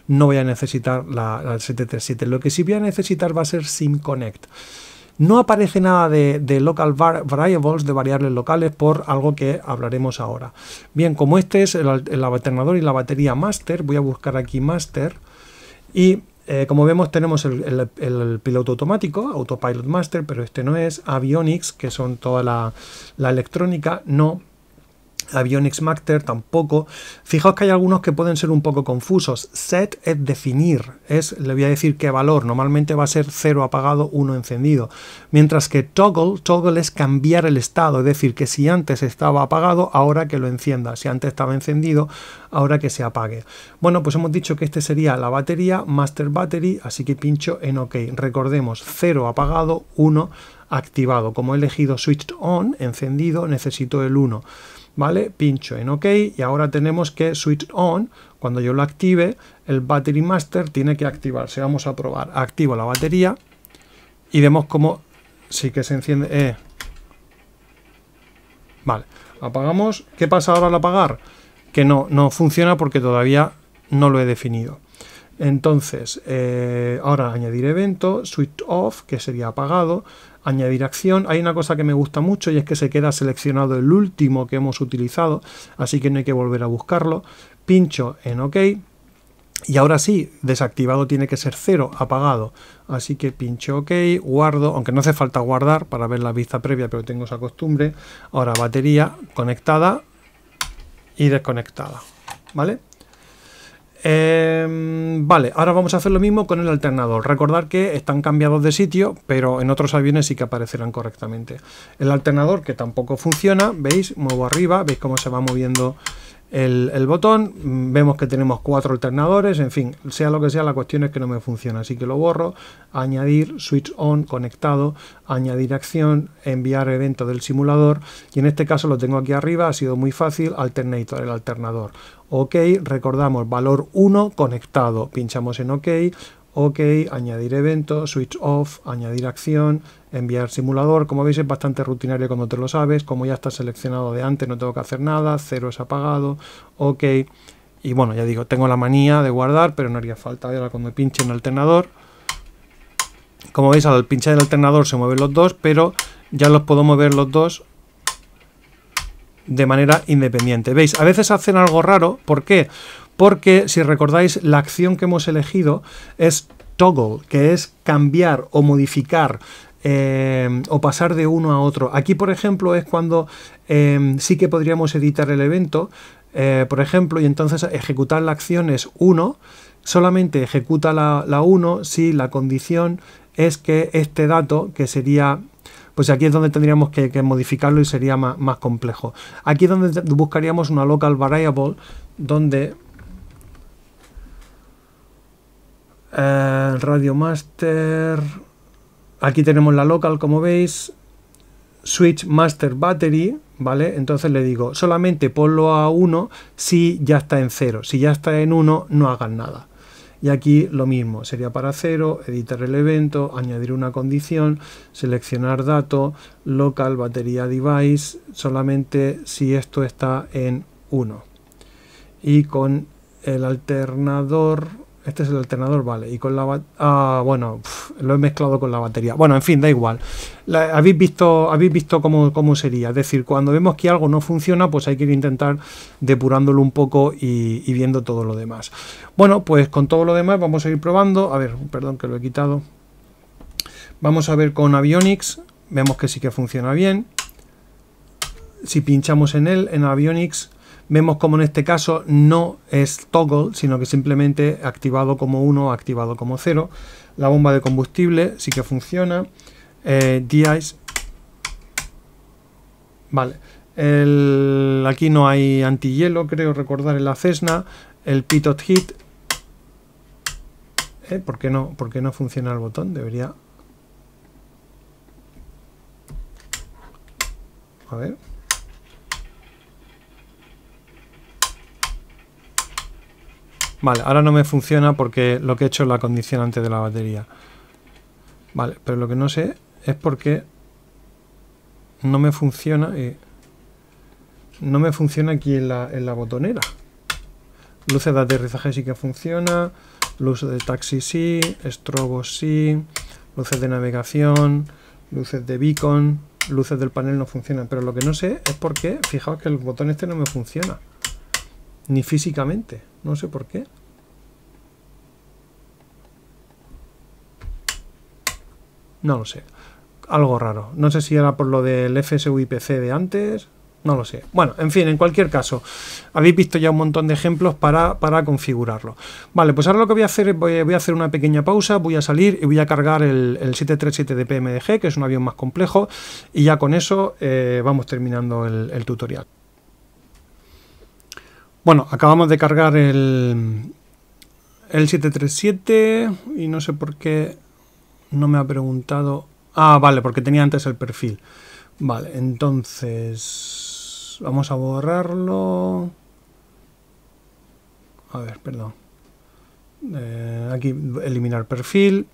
no voy a necesitar la, 737. Lo que sí voy a necesitar va a ser SimConnect. No aparece nada de, local variables, de variables locales, por algo que hablaremos ahora. Bien, como este es el, alternador y la batería master, voy a buscar aquí master y eh, como vemos tenemos el, piloto automático, autopilot master, pero este no es, avionics, que son toda la, la electrónica, no, Avionics Master tampoco. Fijaos que hay algunos que pueden ser un poco confusos. Set es definir, es, le voy a decir qué valor. Normalmente va a ser 0 apagado, 1 encendido. Mientras que toggle, toggle es cambiar el estado, es decir, que si antes estaba apagado, ahora que lo encienda. Si antes estaba encendido, ahora que se apague. Bueno, pues hemos dicho que este sería la batería, Master Battery, así que pincho en OK. Recordemos, 0 apagado, 1 activado. Como he elegido Switch On, encendido, necesito el 1. ¿vale? Pincho en OK y ahora tenemos que switch on. Cuando yo lo active, el Battery Master tiene que activarse. Vamos a probar. Activo la batería y vemos cómo sí que se enciende. Eh. Vale, apagamos. ¿Qué pasa ahora al apagar? Que no, no funciona porque todavía no lo he definido. Entonces, eh, ahora añadir evento, switch off, que sería apagado, añadir acción. Hay una cosa que me gusta mucho y es que se queda seleccionado el último que hemos utilizado, así que no hay que volver a buscarlo. Pincho en OK. Y ahora sí, desactivado tiene que ser cero, apagado. Así que pincho OK, guardo, aunque no hace falta guardar para ver la vista previa, pero tengo esa costumbre. Ahora batería conectada y desconectada. ¿Vale? Em, vale, ahora vamos a hacer lo mismo con el alternador. Recordar que están cambiados de sitio, pero en otros aviones sí que aparecerán correctamente. El alternador que tampoco funciona, veis, muevo arriba, veis cómo se va moviendo el, botón, vemos que tenemos cuatro alternadores, en fin, sea lo que sea, la cuestión es que no me funciona, así que lo borro, añadir, switch on, conectado, añadir acción, enviar evento del simulador, y en este caso lo tengo aquí arriba, ha sido muy fácil, alternator, el alternador. Ok, recordamos, valor 1 conectado, pinchamos en ok, OK, añadir evento, switch off, añadir acción, enviar simulador. Como veis es bastante rutinario cuando te lo sabes, como ya está seleccionado de antes no tengo que hacer nada, cero es apagado, OK. Y bueno, ya digo, tengo la manía de guardar, pero no haría falta ahora cuando pinche en el alternador. Como veis, al pinchar el alternador se mueven los dos, pero ya los puedo mover los dos de manera independiente. ¿Veis? A veces hacen algo raro. ¿Por qué? porque si recordáis, la acción que hemos elegido es toggle, que es cambiar o modificar eh, o pasar de uno a otro. Aquí, por ejemplo, es cuando eh, sí que podríamos editar el evento, eh, por ejemplo, y entonces ejecutar la acción es 1, solamente ejecuta la 1 si la condición es que este dato, que sería pues aquí es donde tendríamos que, modificarlo y sería más, complejo. Aquí es donde buscaríamos una local variable donde Eh, Radio Master. Aquí tenemos la local, como veis. Switch Master Battery, ¿vale? Entonces le digo, solamente ponlo a 1 si ya está en 0. Si ya está en 1, no hagan nada. Y aquí lo mismo, sería para 0, editar el evento, añadir una condición, seleccionar dato, local, batería, device, solamente si esto está en 1. Y con el alternador este es el alternador, vale. Y con la ah, bueno, lo he mezclado con la batería. Bueno, en fin, da igual. habéis visto, habéis visto cómo, cómo, sería. Es decir, cuando vemos que algo no funciona, pues hay que intentar depurándolo un poco y, y viendo todo lo demás. Bueno, pues con todo lo demás vamos a ir probando. A ver, perdón que lo he quitado. Vamos a ver con Avionics. Vemos que sí que funciona bien. Si pinchamos en él, en Avionics, vemos como en este caso no es toggle, sino que simplemente activado como 1 activado como 0. La bomba de combustible sí que funciona. Eh, DIs. Vale. aquí no hay antihielo, creo recordar en la Cessna. El pitot hit. Eh, ¿por, qué no, ¿Por qué no funciona el botón? Debería... A ver. Vale, ahora no me funciona porque lo que he hecho es la condicionante de la batería. Vale, pero lo que no sé es por qué no me funciona y eh, no me funciona aquí en la, en la botonera. Luces de aterrizaje sí que funciona, luces de taxi sí, estrobos sí, luces de navegación, luces de beacon, luces del panel no funcionan. Pero lo que no sé es por qué, fijaos que el botón este no me funciona, ni físicamente. No sé por qué. No lo sé. Algo raro. No sé si era por lo del FSUIPC de antes. No lo sé. Bueno, en fin, en cualquier caso, habéis visto ya un montón de ejemplos para, configurarlo. Vale, pues ahora lo que voy a hacer es voy, a hacer una pequeña pausa, voy a salir y voy a cargar el, 737 de PMDG, que es un avión más complejo, y ya con eso eh, vamos terminando el tutorial. Bueno, acabamos de cargar el, 737 y no sé por qué no me ha preguntado... Ah, vale, porque tenía antes el perfil. Vale, entonces vamos a borrarlo. A ver, perdón. Eh, aquí eliminar perfil.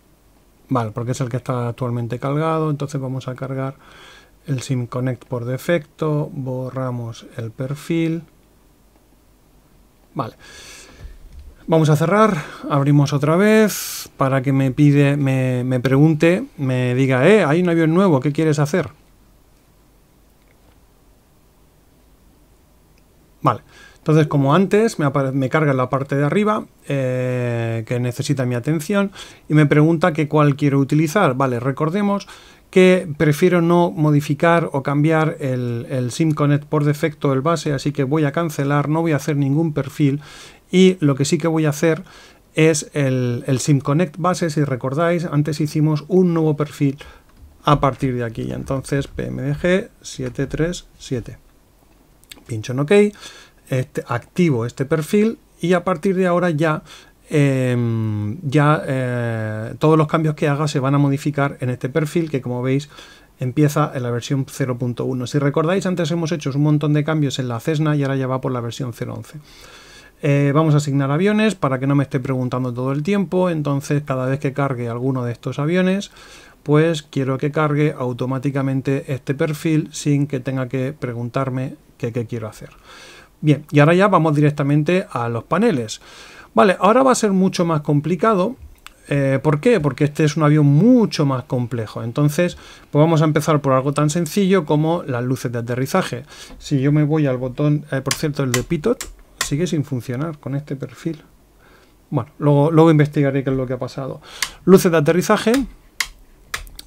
Vale, porque es el que está actualmente cargado. Entonces vamos a cargar el SIM Connect por defecto. Borramos el perfil. Vale. Vamos a cerrar, abrimos otra vez para que me pide, me, me pregunte, me diga, eh, hay un avión nuevo, ¿qué quieres hacer? Vale, entonces como antes me, me carga la parte de arriba eh, que necesita mi atención y me pregunta qué cuál quiero utilizar. Vale, recordemos que prefiero no modificar o cambiar el, el Connect por defecto el base, así que voy a cancelar, no voy a hacer ningún perfil y lo que sí que voy a hacer es el, el Connect base, si recordáis, antes hicimos un nuevo perfil a partir de aquí, entonces PMDG 737. Pincho en OK, este, activo este perfil y a partir de ahora ya Em, ya eh, todos los cambios que haga se van a modificar en este perfil que como veis empieza en la versión 0.1. Si recordáis antes hemos hecho un montón de cambios en la Cessna y ahora ya va por la versión 0.11. Eh, vamos a asignar aviones para que no me esté preguntando todo el tiempo, entonces cada vez que cargue alguno de estos aviones pues quiero que cargue automáticamente este perfil sin que tenga que preguntarme qué quiero hacer. Bien, y ahora ya vamos directamente a los paneles. Vale, ahora va a ser mucho más complicado. Eh, ¿Por qué? Porque este es un avión mucho más complejo. Entonces, pues vamos a empezar por algo tan sencillo como las luces de aterrizaje. Si yo me voy al botón, eh, por cierto, el de Pitot sigue sin funcionar con este perfil. Bueno, luego, luego investigaré qué es lo que ha pasado. Luces de aterrizaje.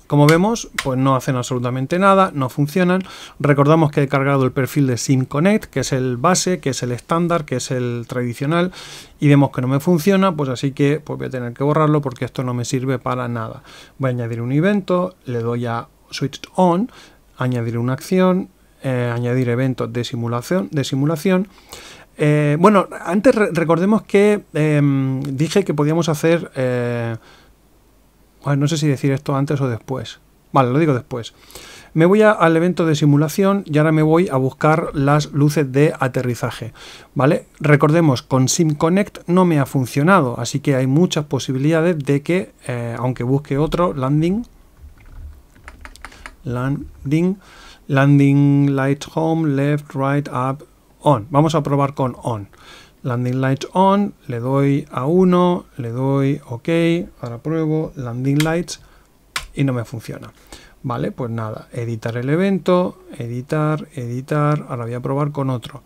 Como vemos, pues no hacen absolutamente nada, no funcionan. Recordamos que he cargado el perfil de SimConnect, que es el base, que es el estándar, que es el tradicional, y vemos que no me funciona, pues así que pues voy a tener que borrarlo porque esto no me sirve para nada. Voy a añadir un evento, le doy a Switch On, añadir una acción, eh, añadir eventos de simulación, de simulación. Eh, bueno, antes recordemos que em, dije que podíamos hacer eh, no sé si decir esto antes o después. Vale, lo digo después. Me voy al evento de simulación y ahora me voy a buscar las luces de aterrizaje. ¿Vale? Recordemos, con SimConnect no me ha funcionado, así que hay muchas posibilidades de que, eh, aunque busque otro, landing, landing, landing, light home, left, right, up, on. Vamos a probar con on landing lights on, le doy a 1, le doy ok, ahora pruebo landing lights y no me funciona. Vale, pues nada, editar el evento, editar, editar, ahora voy a probar con otro.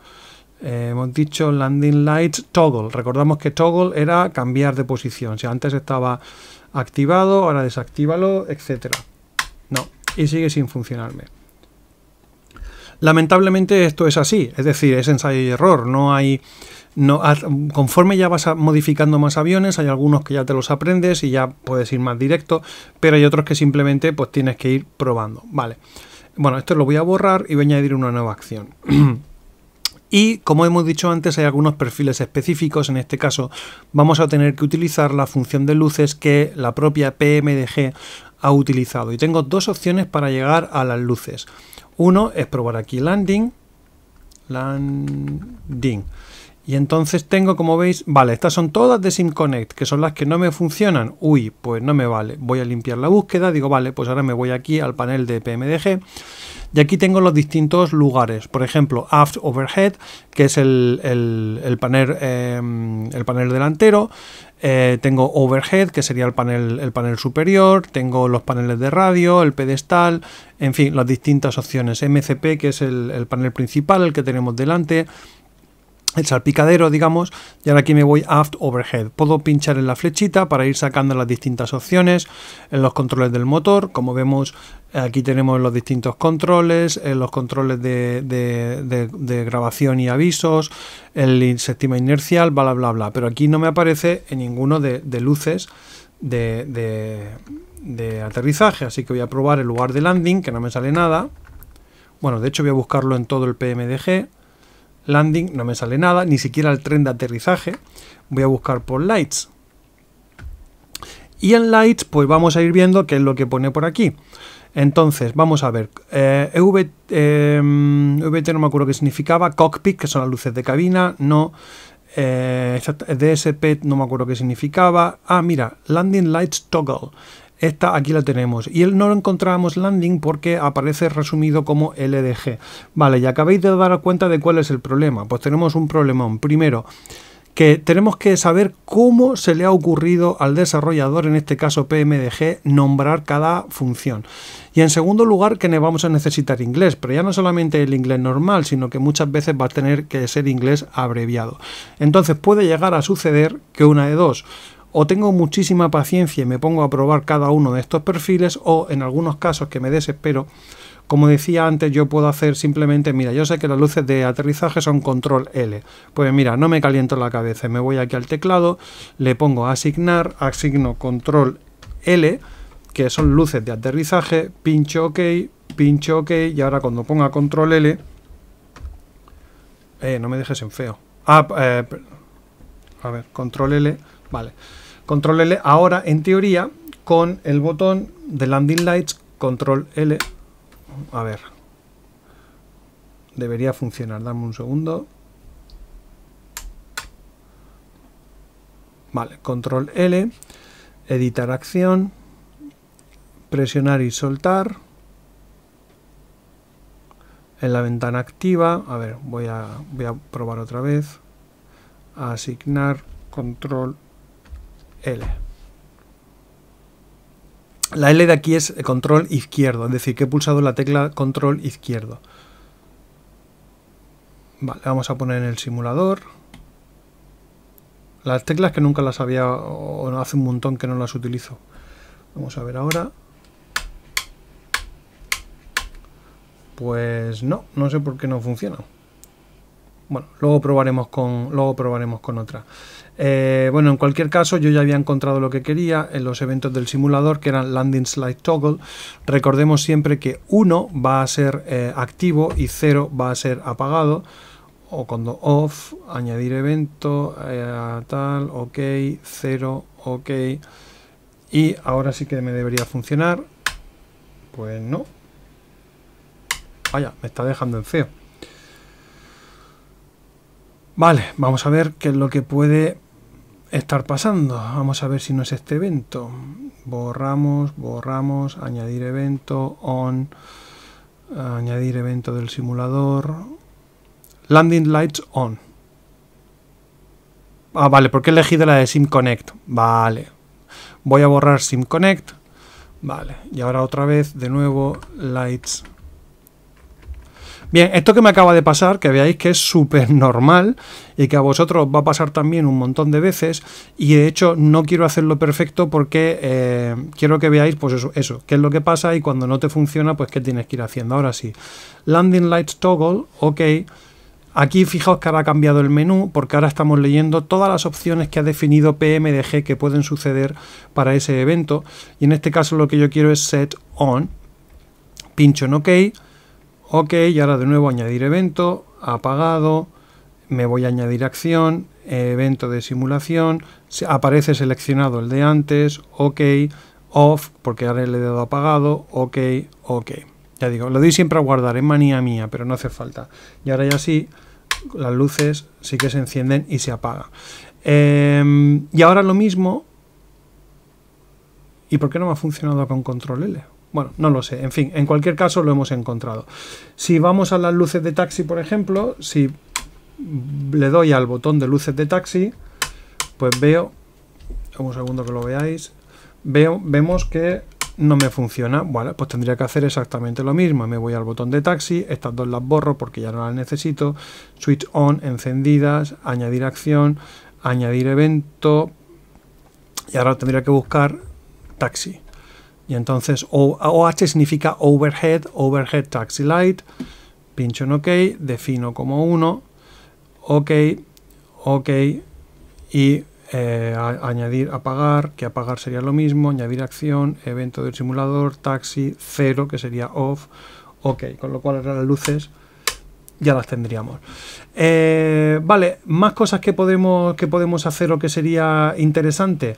Eh, hemos dicho landing lights toggle, recordamos que toggle era cambiar de posición, si antes estaba activado, ahora desactívalo, etcétera. No, y sigue sin funcionarme. Lamentablemente esto es así, es decir, es ensayo y error, no hay conforme ya vas modificando más aviones, hay algunos que ya te los aprendes y ya puedes ir más directo, pero hay otros que simplemente pues tienes que ir probando. Vale. Bueno, esto lo voy a borrar y voy a añadir una nueva acción. Y como hemos dicho antes, hay algunos perfiles específicos. En este caso, vamos a tener que utilizar la función de luces que la propia PMDG ha utilizado. Y tengo dos opciones para llegar a las luces. Uno es probar aquí landing. Landing. Y entonces tengo, como veis, vale, estas son todas de SimConnect, que son las que no me funcionan. Uy, pues no me vale. Voy a limpiar la búsqueda, digo, vale, pues ahora me voy aquí al panel de PMDG. Y aquí tengo los distintos lugares. Por ejemplo, Aft Overhead, que es el, panel, eh, el panel delantero. Eh, tengo overhead, que sería el panel, el panel superior, tengo los paneles de radio, el pedestal, en fin, las distintas opciones. MCP, que es el, el panel principal, el que tenemos delante, el salpicadero, digamos, y ahora aquí me voy aft overhead. Puedo pinchar en la flechita para ir sacando las distintas opciones, en los controles del motor, como vemos aquí tenemos los distintos controles, los controles de, grabación y avisos, el sistema inercial, bla, bla, bla, pero aquí no me aparece en ninguno de, luces de aterrizaje, así que voy a probar el lugar de landing, que no me sale nada. Bueno, de hecho voy a buscarlo en todo el PMDG landing, no me sale nada, ni siquiera el tren de aterrizaje. Voy a buscar por lights. Y en lights, pues vamos a ir viendo qué es lo que pone por aquí. Entonces, vamos a ver. Eh, e em, e no me acuerdo qué significaba. Cockpit, que son las luces de cabina. No. Eh, DSP no me acuerdo qué significaba. Ah, mira, Landing Lights Toggle. Esta aquí la tenemos. Y él no lo encontramos landing porque aparece resumido como LDG. Vale, y acabéis de dar cuenta de cuál es el problema. Pues tenemos un problemón. Primero, que tenemos que saber cómo se le ha ocurrido al desarrollador, en este caso PMDG, nombrar cada función. Y en segundo lugar, que vamos a necesitar inglés, pero ya no solamente el inglés normal, sino que muchas veces va a tener que ser inglés abreviado. Entonces puede llegar a suceder que una de dos o tengo muchísima paciencia y me pongo a probar cada uno de estos perfiles o en algunos casos que me desespero, como decía antes, yo puedo hacer simplemente, mira, yo sé que las luces de aterrizaje son control L. Pues mira, no me caliento la cabeza, me voy aquí al teclado, le pongo asignar, asigno control L, que son luces de aterrizaje, pincho OK, pincho OK, y ahora cuando ponga control L, eh, no me dejes en feo. Ah, eh, a ver, control L, vale. Control L. Ahora, en teoría, con el botón de Landing Lights, Control L. A ver. Debería funcionar. Dame un segundo. Vale, Control L. Editar acción. Presionar y soltar. En la ventana activa. A ver, voy a, a probar otra vez. Asignar control L. La L de aquí es control izquierdo, es decir, que he pulsado la tecla control izquierdo. Vale, vamos a poner en el simulador. Las teclas que nunca las había, o hace un montón que no las utilizo. Vamos a ver ahora. Pues no, no sé por qué no funciona. Bueno, luego probaremos con, luego probaremos con otra. Eh, bueno, en cualquier caso, yo ya había encontrado lo que quería en los eventos del simulador, que eran Landing Slide Toggle. Recordemos siempre que 1 va a ser eh, activo y 0 va a ser apagado. O cuando off, añadir evento, eh, tal, ok, 0, ok. Y ahora sí que me debería funcionar. Pues no. Vaya, me está dejando en feo. Vale, vamos a ver qué es lo que puede estar pasando. Vamos a ver si no es este evento. Borramos, borramos, añadir evento, on, añadir evento del simulador. Landing lights on. Ah, vale, porque he elegido la de SimConnect. Vale. Voy a borrar SimConnect. Vale. Y ahora otra vez, de nuevo, lights Bien, esto que me acaba de pasar, que veáis que es súper normal y que a vosotros va a pasar también un montón de veces y de hecho no quiero hacerlo perfecto porque eh, quiero que veáis pues eso, eso, qué es lo que pasa y cuando no te funciona pues qué tienes que ir haciendo. Ahora sí, Landing Lights Toggle, ok. Aquí fijaos que ahora ha cambiado el menú porque ahora estamos leyendo todas las opciones que ha definido PMDG que pueden suceder para ese evento y en este caso lo que yo quiero es set on, pincho en OK ok y ahora de nuevo añadir evento apagado me voy a añadir acción evento de simulación aparece seleccionado el de antes ok off porque ahora le he dado apagado ok ok ya digo lo doy siempre a guardar en manía mía pero no hace falta y ahora ya sí las luces sí que se encienden y se apagan em, y ahora lo mismo ¿Y por qué no me ha funcionado con control L? Bueno, no lo sé. En fin, en cualquier caso lo hemos encontrado. Si vamos a las luces de taxi, por ejemplo, si le doy al botón de luces de taxi, pues veo, un segundo que lo veáis, veo, vemos que no me funciona, bueno, pues tendría que hacer exactamente lo mismo, me voy al botón de taxi, estas dos las borro porque ya no las necesito, switch on, encendidas, añadir acción, añadir evento, y ahora tendría que buscar taxi. Y entonces OH significa Overhead, Overhead Taxi Light. Pincho en OK, defino como 1, OK, OK y eh, añadir apagar, que apagar sería lo mismo, añadir acción, evento del simulador, taxi, 0 que sería off, ok, con lo cual ahora las luces ya las tendríamos. Eh, vale, más cosas que podemos, que podemos hacer o que sería interesante.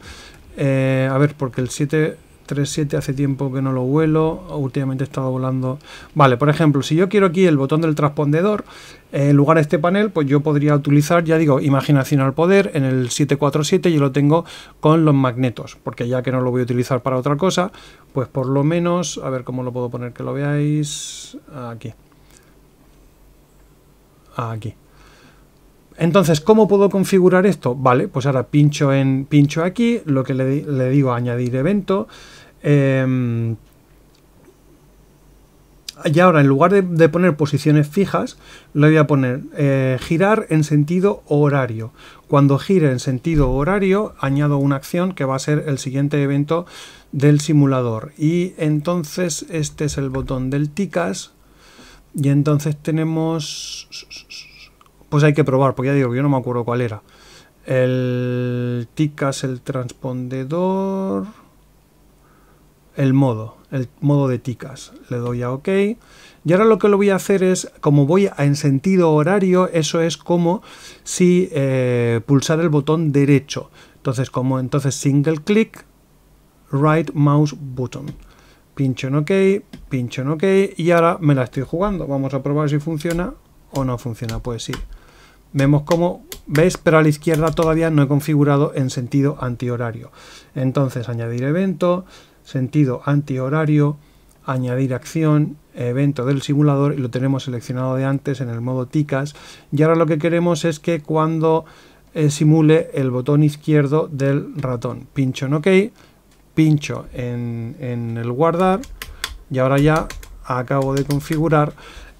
Eh, a ver, porque el 7 3.7 hace tiempo que no lo vuelo, últimamente he estado volando... Vale, por ejemplo, si yo quiero aquí el botón del transpondedor, en lugar de este panel, pues yo podría utilizar, ya digo, imaginación al poder, en el 747 yo lo tengo con los magnetos, porque ya que no lo voy a utilizar para otra cosa, pues por lo menos, a ver cómo lo puedo poner que lo veáis, aquí. Aquí. Entonces, ¿cómo puedo configurar esto? Vale, pues ahora pincho en pincho aquí, lo que le, digo añadir evento. Em, y ahora, en lugar de, poner posiciones fijas, le voy a poner eh, girar en sentido horario. Cuando gire en sentido horario, añado una acción que va a ser el siguiente evento del simulador. Y entonces este es el botón del TICAS. Y entonces tenemos pues hay que probar, porque ya digo, yo no me acuerdo cuál era. El TICAS, el transpondedor, el modo, el modo de TICAS. Le doy a OK. Y ahora lo que lo voy a hacer es, como voy en sentido horario, eso es como si eh, pulsar el botón derecho. Entonces, como entonces single click, right mouse button. Pincho en OK, pincho en OK y ahora me la estoy jugando. Vamos a probar si funciona o no funciona. Pues sí. Vemos cómo, veis, Pero a la izquierda todavía no he configurado en sentido antihorario. Entonces, añadir evento, sentido antihorario, añadir acción, evento del simulador y lo tenemos seleccionado de antes en el modo TICAS. Y ahora lo que queremos es que cuando eh, simule el botón izquierdo del ratón. Pincho en OK, pincho en, en el guardar y ahora ya acabo de configurar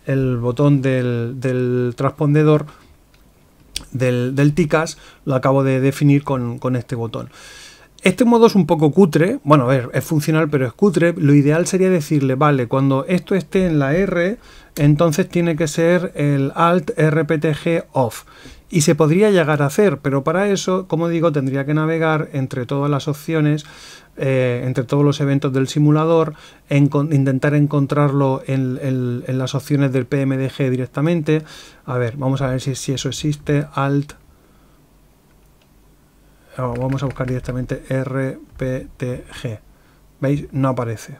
el botón del, del transpondedor del, del TICAS lo acabo de definir con, con este botón. Este modo es un poco cutre, bueno, a ver, es funcional pero es cutre, lo ideal sería decirle, vale, cuando esto esté en la R, entonces tiene que ser el alt rptg off. Y se podría llegar a hacer, pero para eso, como digo, tendría que navegar entre todas las opciones, eh, entre todos los eventos del simulador, en, intentar encontrarlo en, las opciones del PMDG directamente. A ver, vamos a ver si, eso existe. Alt. Oh, vamos a buscar directamente RPTG. ¿Veis? No aparece.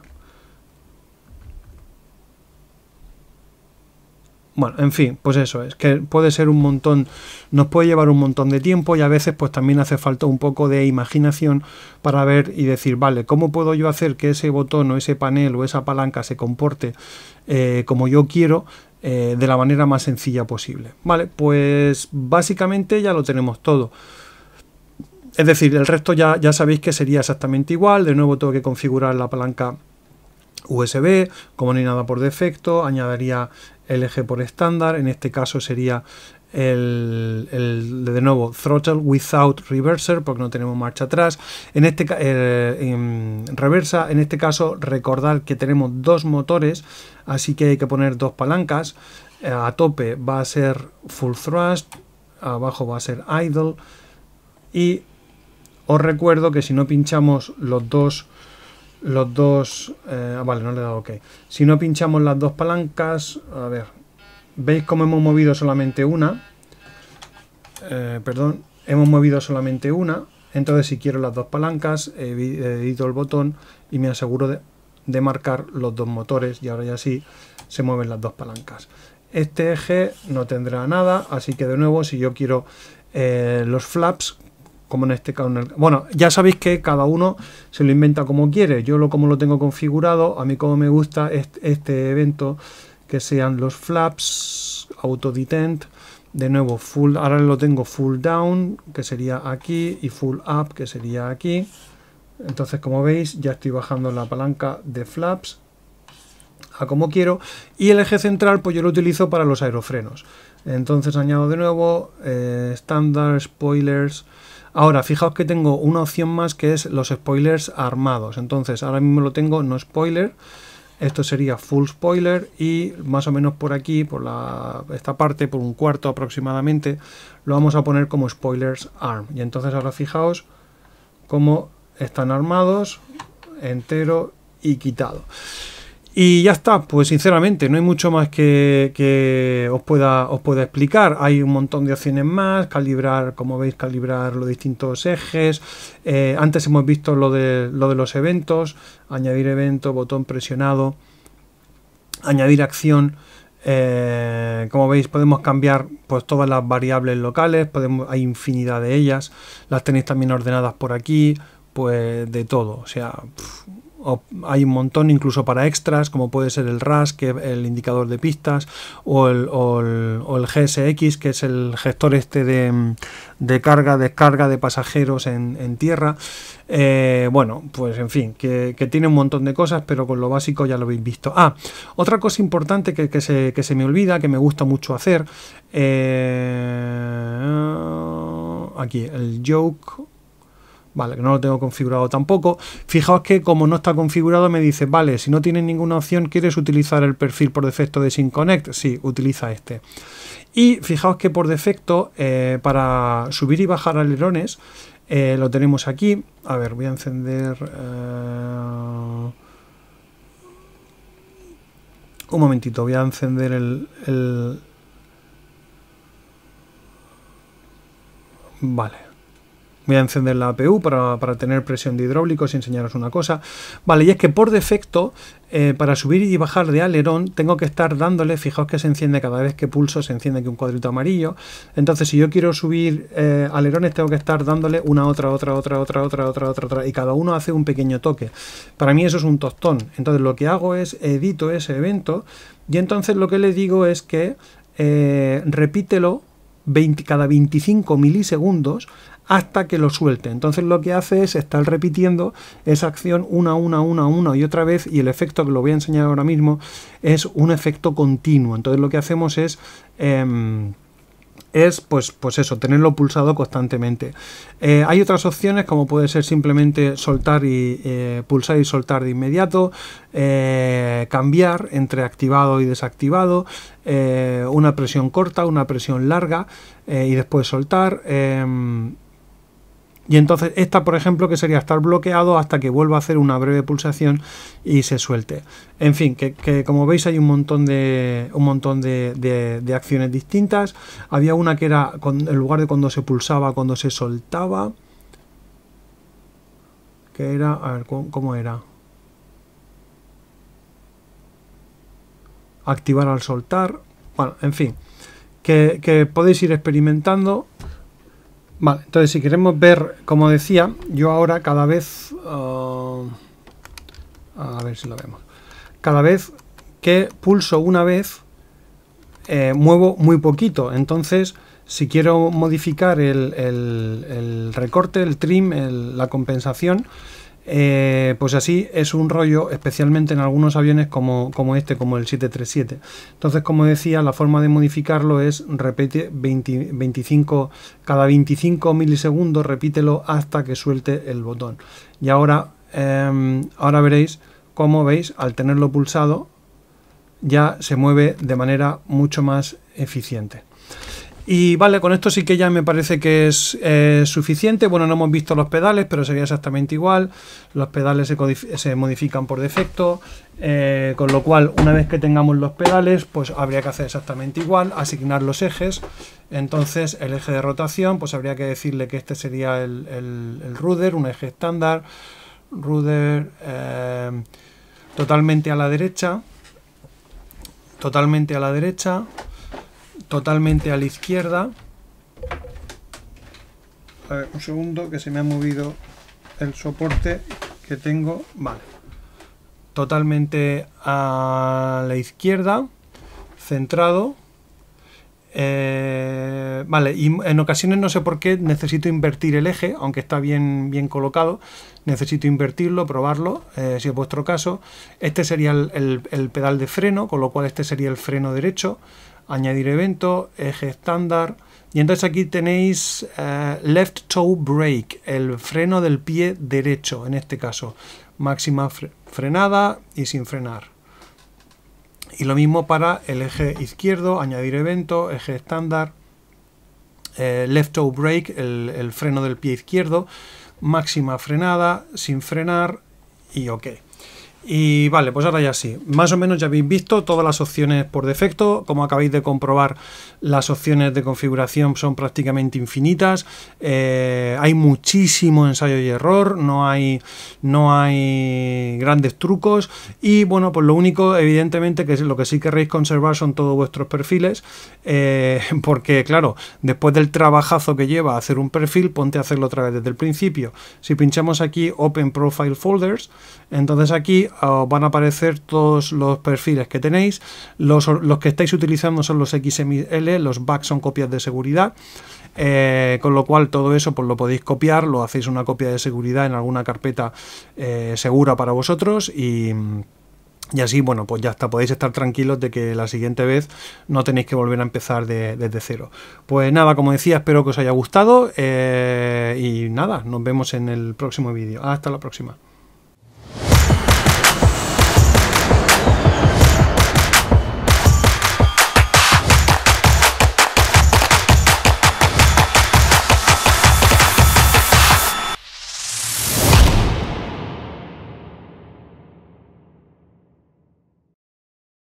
Bueno, en fin, pues eso es, que puede ser un montón, nos puede llevar un montón de tiempo y a veces pues también hace falta un poco de imaginación para ver y decir, vale, ¿cómo puedo yo hacer que ese botón o ese panel o esa palanca se comporte eh, como yo quiero eh, de la manera más sencilla posible? Vale, pues básicamente ya lo tenemos todo. Es decir, el resto ya, ya sabéis que sería exactamente igual, de nuevo tengo que configurar la palanca USB, como no hay nada por defecto, añadiría el eje por estándar, en este caso sería el, de nuevo throttle without reverser porque no tenemos marcha atrás en este eh, reversa en este caso recordar que tenemos dos motores así que hay que poner dos palancas a tope va a ser full thrust abajo va a ser idle y os recuerdo que si no pinchamos los dos los dos... Eh, ah, vale, no le he dado OK. Si no pinchamos las dos palancas... A ver. ¿Veis cómo hemos movido solamente una? Eh, perdón. Hemos movido solamente una. Entonces, si quiero las dos palancas, he edito el botón y me aseguro de, marcar los dos motores. Y ahora ya sí se mueven las dos palancas. Este eje no tendrá nada, así que de nuevo, si yo quiero eh, los flaps, como en este caso. Bueno, ya sabéis que cada uno se lo inventa como quiere. Yo lo como lo tengo configurado, a mí como me gusta este evento, que sean los flaps, auto de nuevo full, ahora lo tengo full down, que sería aquí, y full up, que sería aquí. Entonces, como veis, ya estoy bajando la palanca de flaps a como quiero. Y el eje central, pues yo lo utilizo para los aerofrenos. Entonces añado de nuevo estándar, eh, spoilers, Ahora, fijaos que tengo una opción más que es los spoilers armados. Entonces, ahora mismo lo tengo no spoiler. Esto sería full spoiler y más o menos por aquí, por la, esta parte, por un cuarto aproximadamente, lo vamos a poner como spoilers arm. Y entonces ahora fijaos cómo están armados, entero y quitado. Y ya está, pues sinceramente, no hay mucho más que, que, os, pueda, os pueda explicar. Hay un montón de opciones más, calibrar, como veis, calibrar los distintos ejes. Eh, antes hemos visto lo de, lo de los eventos, añadir evento, botón presionado, añadir acción. Eh, como veis podemos cambiar pues todas las variables locales, podemos, hay infinidad de ellas, las tenéis también ordenadas por aquí, pues de todo, o sea, hay un montón incluso para extras, como puede ser el RAS, que es el indicador de pistas, o el, GSX, que es el gestor este de, de carga, descarga de pasajeros en, tierra. Eh, bueno, pues en fin, que, tiene un montón de cosas, pero con lo básico ya lo habéis visto. Ah, otra cosa importante que, se, que se, me olvida, que me gusta mucho hacer, eh, aquí, el joke Vale, que no lo tengo configurado tampoco. Fijaos que como no está configurado me dice, vale, si no tienes ninguna opción, ¿quieres utilizar el perfil por defecto de Connect? Sí, utiliza este. Y fijaos que por defecto, eh, para subir y bajar alerones, eh, lo tenemos aquí. A ver, voy a encender... Eh, un momentito, voy a encender el... Vale. Voy a encender la APU para, para tener presión de hidráulicos y enseñaros una cosa. Vale, y es que por defecto, eh, para subir y bajar de alerón, tengo que estar dándole, fijaos que se enciende cada vez que pulso, se enciende aquí un cuadrito amarillo. Entonces, si yo quiero subir eh, alerones, tengo que estar dándole una, otra, otra, otra, otra, otra, otra, otra, otra, y cada uno hace un pequeño toque. Para mí eso es un tostón. Entonces, lo que hago es edito ese evento, y entonces lo que le digo es que eh, repítelo 20, cada 25 milisegundos hasta que lo suelte. Entonces lo que hace es estar repitiendo esa acción una, una, una, una y otra vez y el efecto que lo voy a enseñar ahora mismo es un efecto continuo. Entonces lo que hacemos es... Em, es pues, pues eso, tenerlo pulsado constantemente. Eh, hay otras opciones como puede ser simplemente soltar y eh, pulsar y soltar de inmediato, eh, cambiar entre activado y desactivado, una presión corta, una presión larga y después soltar. Em, y entonces esta, por ejemplo, que sería estar bloqueado hasta que vuelva a hacer una breve pulsación y se suelte. En fin, que, como veis hay un montón de un montón de, acciones distintas. Había una que era con, en lugar de cuando se pulsaba, cuando se soltaba. Que era, a ver, ¿cómo, era? Activar al soltar. Bueno, en fin. Que, que podéis ir experimentando Vale, entonces si queremos ver, como decía, yo ahora cada vez... Ah, a ver si lo vemos. Cada vez que pulso una vez, eh, muevo muy poquito. Entonces, si quiero modificar el, recorte, el trim, la compensación, eh, pues así es un rollo, especialmente en algunos aviones como, este, como el 737. Entonces, como decía, la forma de modificarlo es repite 25, cada 25 milisegundos, repítelo hasta que suelte el botón. Y ahora, em, ahora veréis cómo veis, al tenerlo pulsado, ya se mueve de manera mucho más eficiente. Y vale, con esto sí que ya me parece que es eh, suficiente. Bueno, no hemos visto los pedales, pero sería exactamente igual. Los pedales se, modifican por defecto, eh, con lo cual una vez que tengamos los pedales, pues habría que hacer exactamente igual, asignar los ejes. Entonces el eje de rotación, pues habría que decirle que este sería el, el, ruder, un eje estándar, ruder eh, totalmente a la derecha, totalmente a la derecha, totalmente a la izquierda. un segundo que se me ha movido el soporte que tengo. Vale. Totalmente a la izquierda. Centrado. Eh, vale, y en ocasiones no sé por qué necesito invertir el eje, aunque está bien, bien colocado. Necesito invertirlo, probarlo, eh, si es vuestro caso. Este sería el pedal de freno, con lo cual este sería el freno derecho añadir evento, eje estándar. Y entonces aquí tenéis eh, left toe brake, el freno del pie derecho en este caso. Máxima frenada y sin frenar. Y lo mismo para el eje izquierdo, añadir evento, eje estándar, eh, left toe brake, el freno del pie izquierdo, máxima frenada, sin frenar y ok. Y vale, pues ahora ya sí. Más o menos ya habéis visto todas las opciones por defecto. Como acabáis de comprobar, las opciones de configuración son prácticamente infinitas. Eh, hay muchísimo ensayo y error. No hay, no hay grandes trucos. Y bueno, pues lo único, evidentemente, que es lo que sí querréis conservar son todos vuestros perfiles. Eh, porque, claro, después del trabajazo que lleva hacer un perfil, ponte a hacerlo otra vez desde el principio. Si pinchamos aquí Open Profile Folders, entonces aquí os van a aparecer todos los perfiles que tenéis. Los, que estáis utilizando son los XML, los backs son copias de seguridad. Eh, con lo cual todo eso pues lo podéis copiar, lo hacéis una copia de seguridad en alguna carpeta eh, segura para vosotros y... así, bueno, pues ya está, podéis estar tranquilos de que la siguiente vez no tenéis que volver a empezar desde cero. Pues nada, como decía, espero que os haya gustado eh, y nada, nos vemos en el próximo vídeo. Hasta la próxima.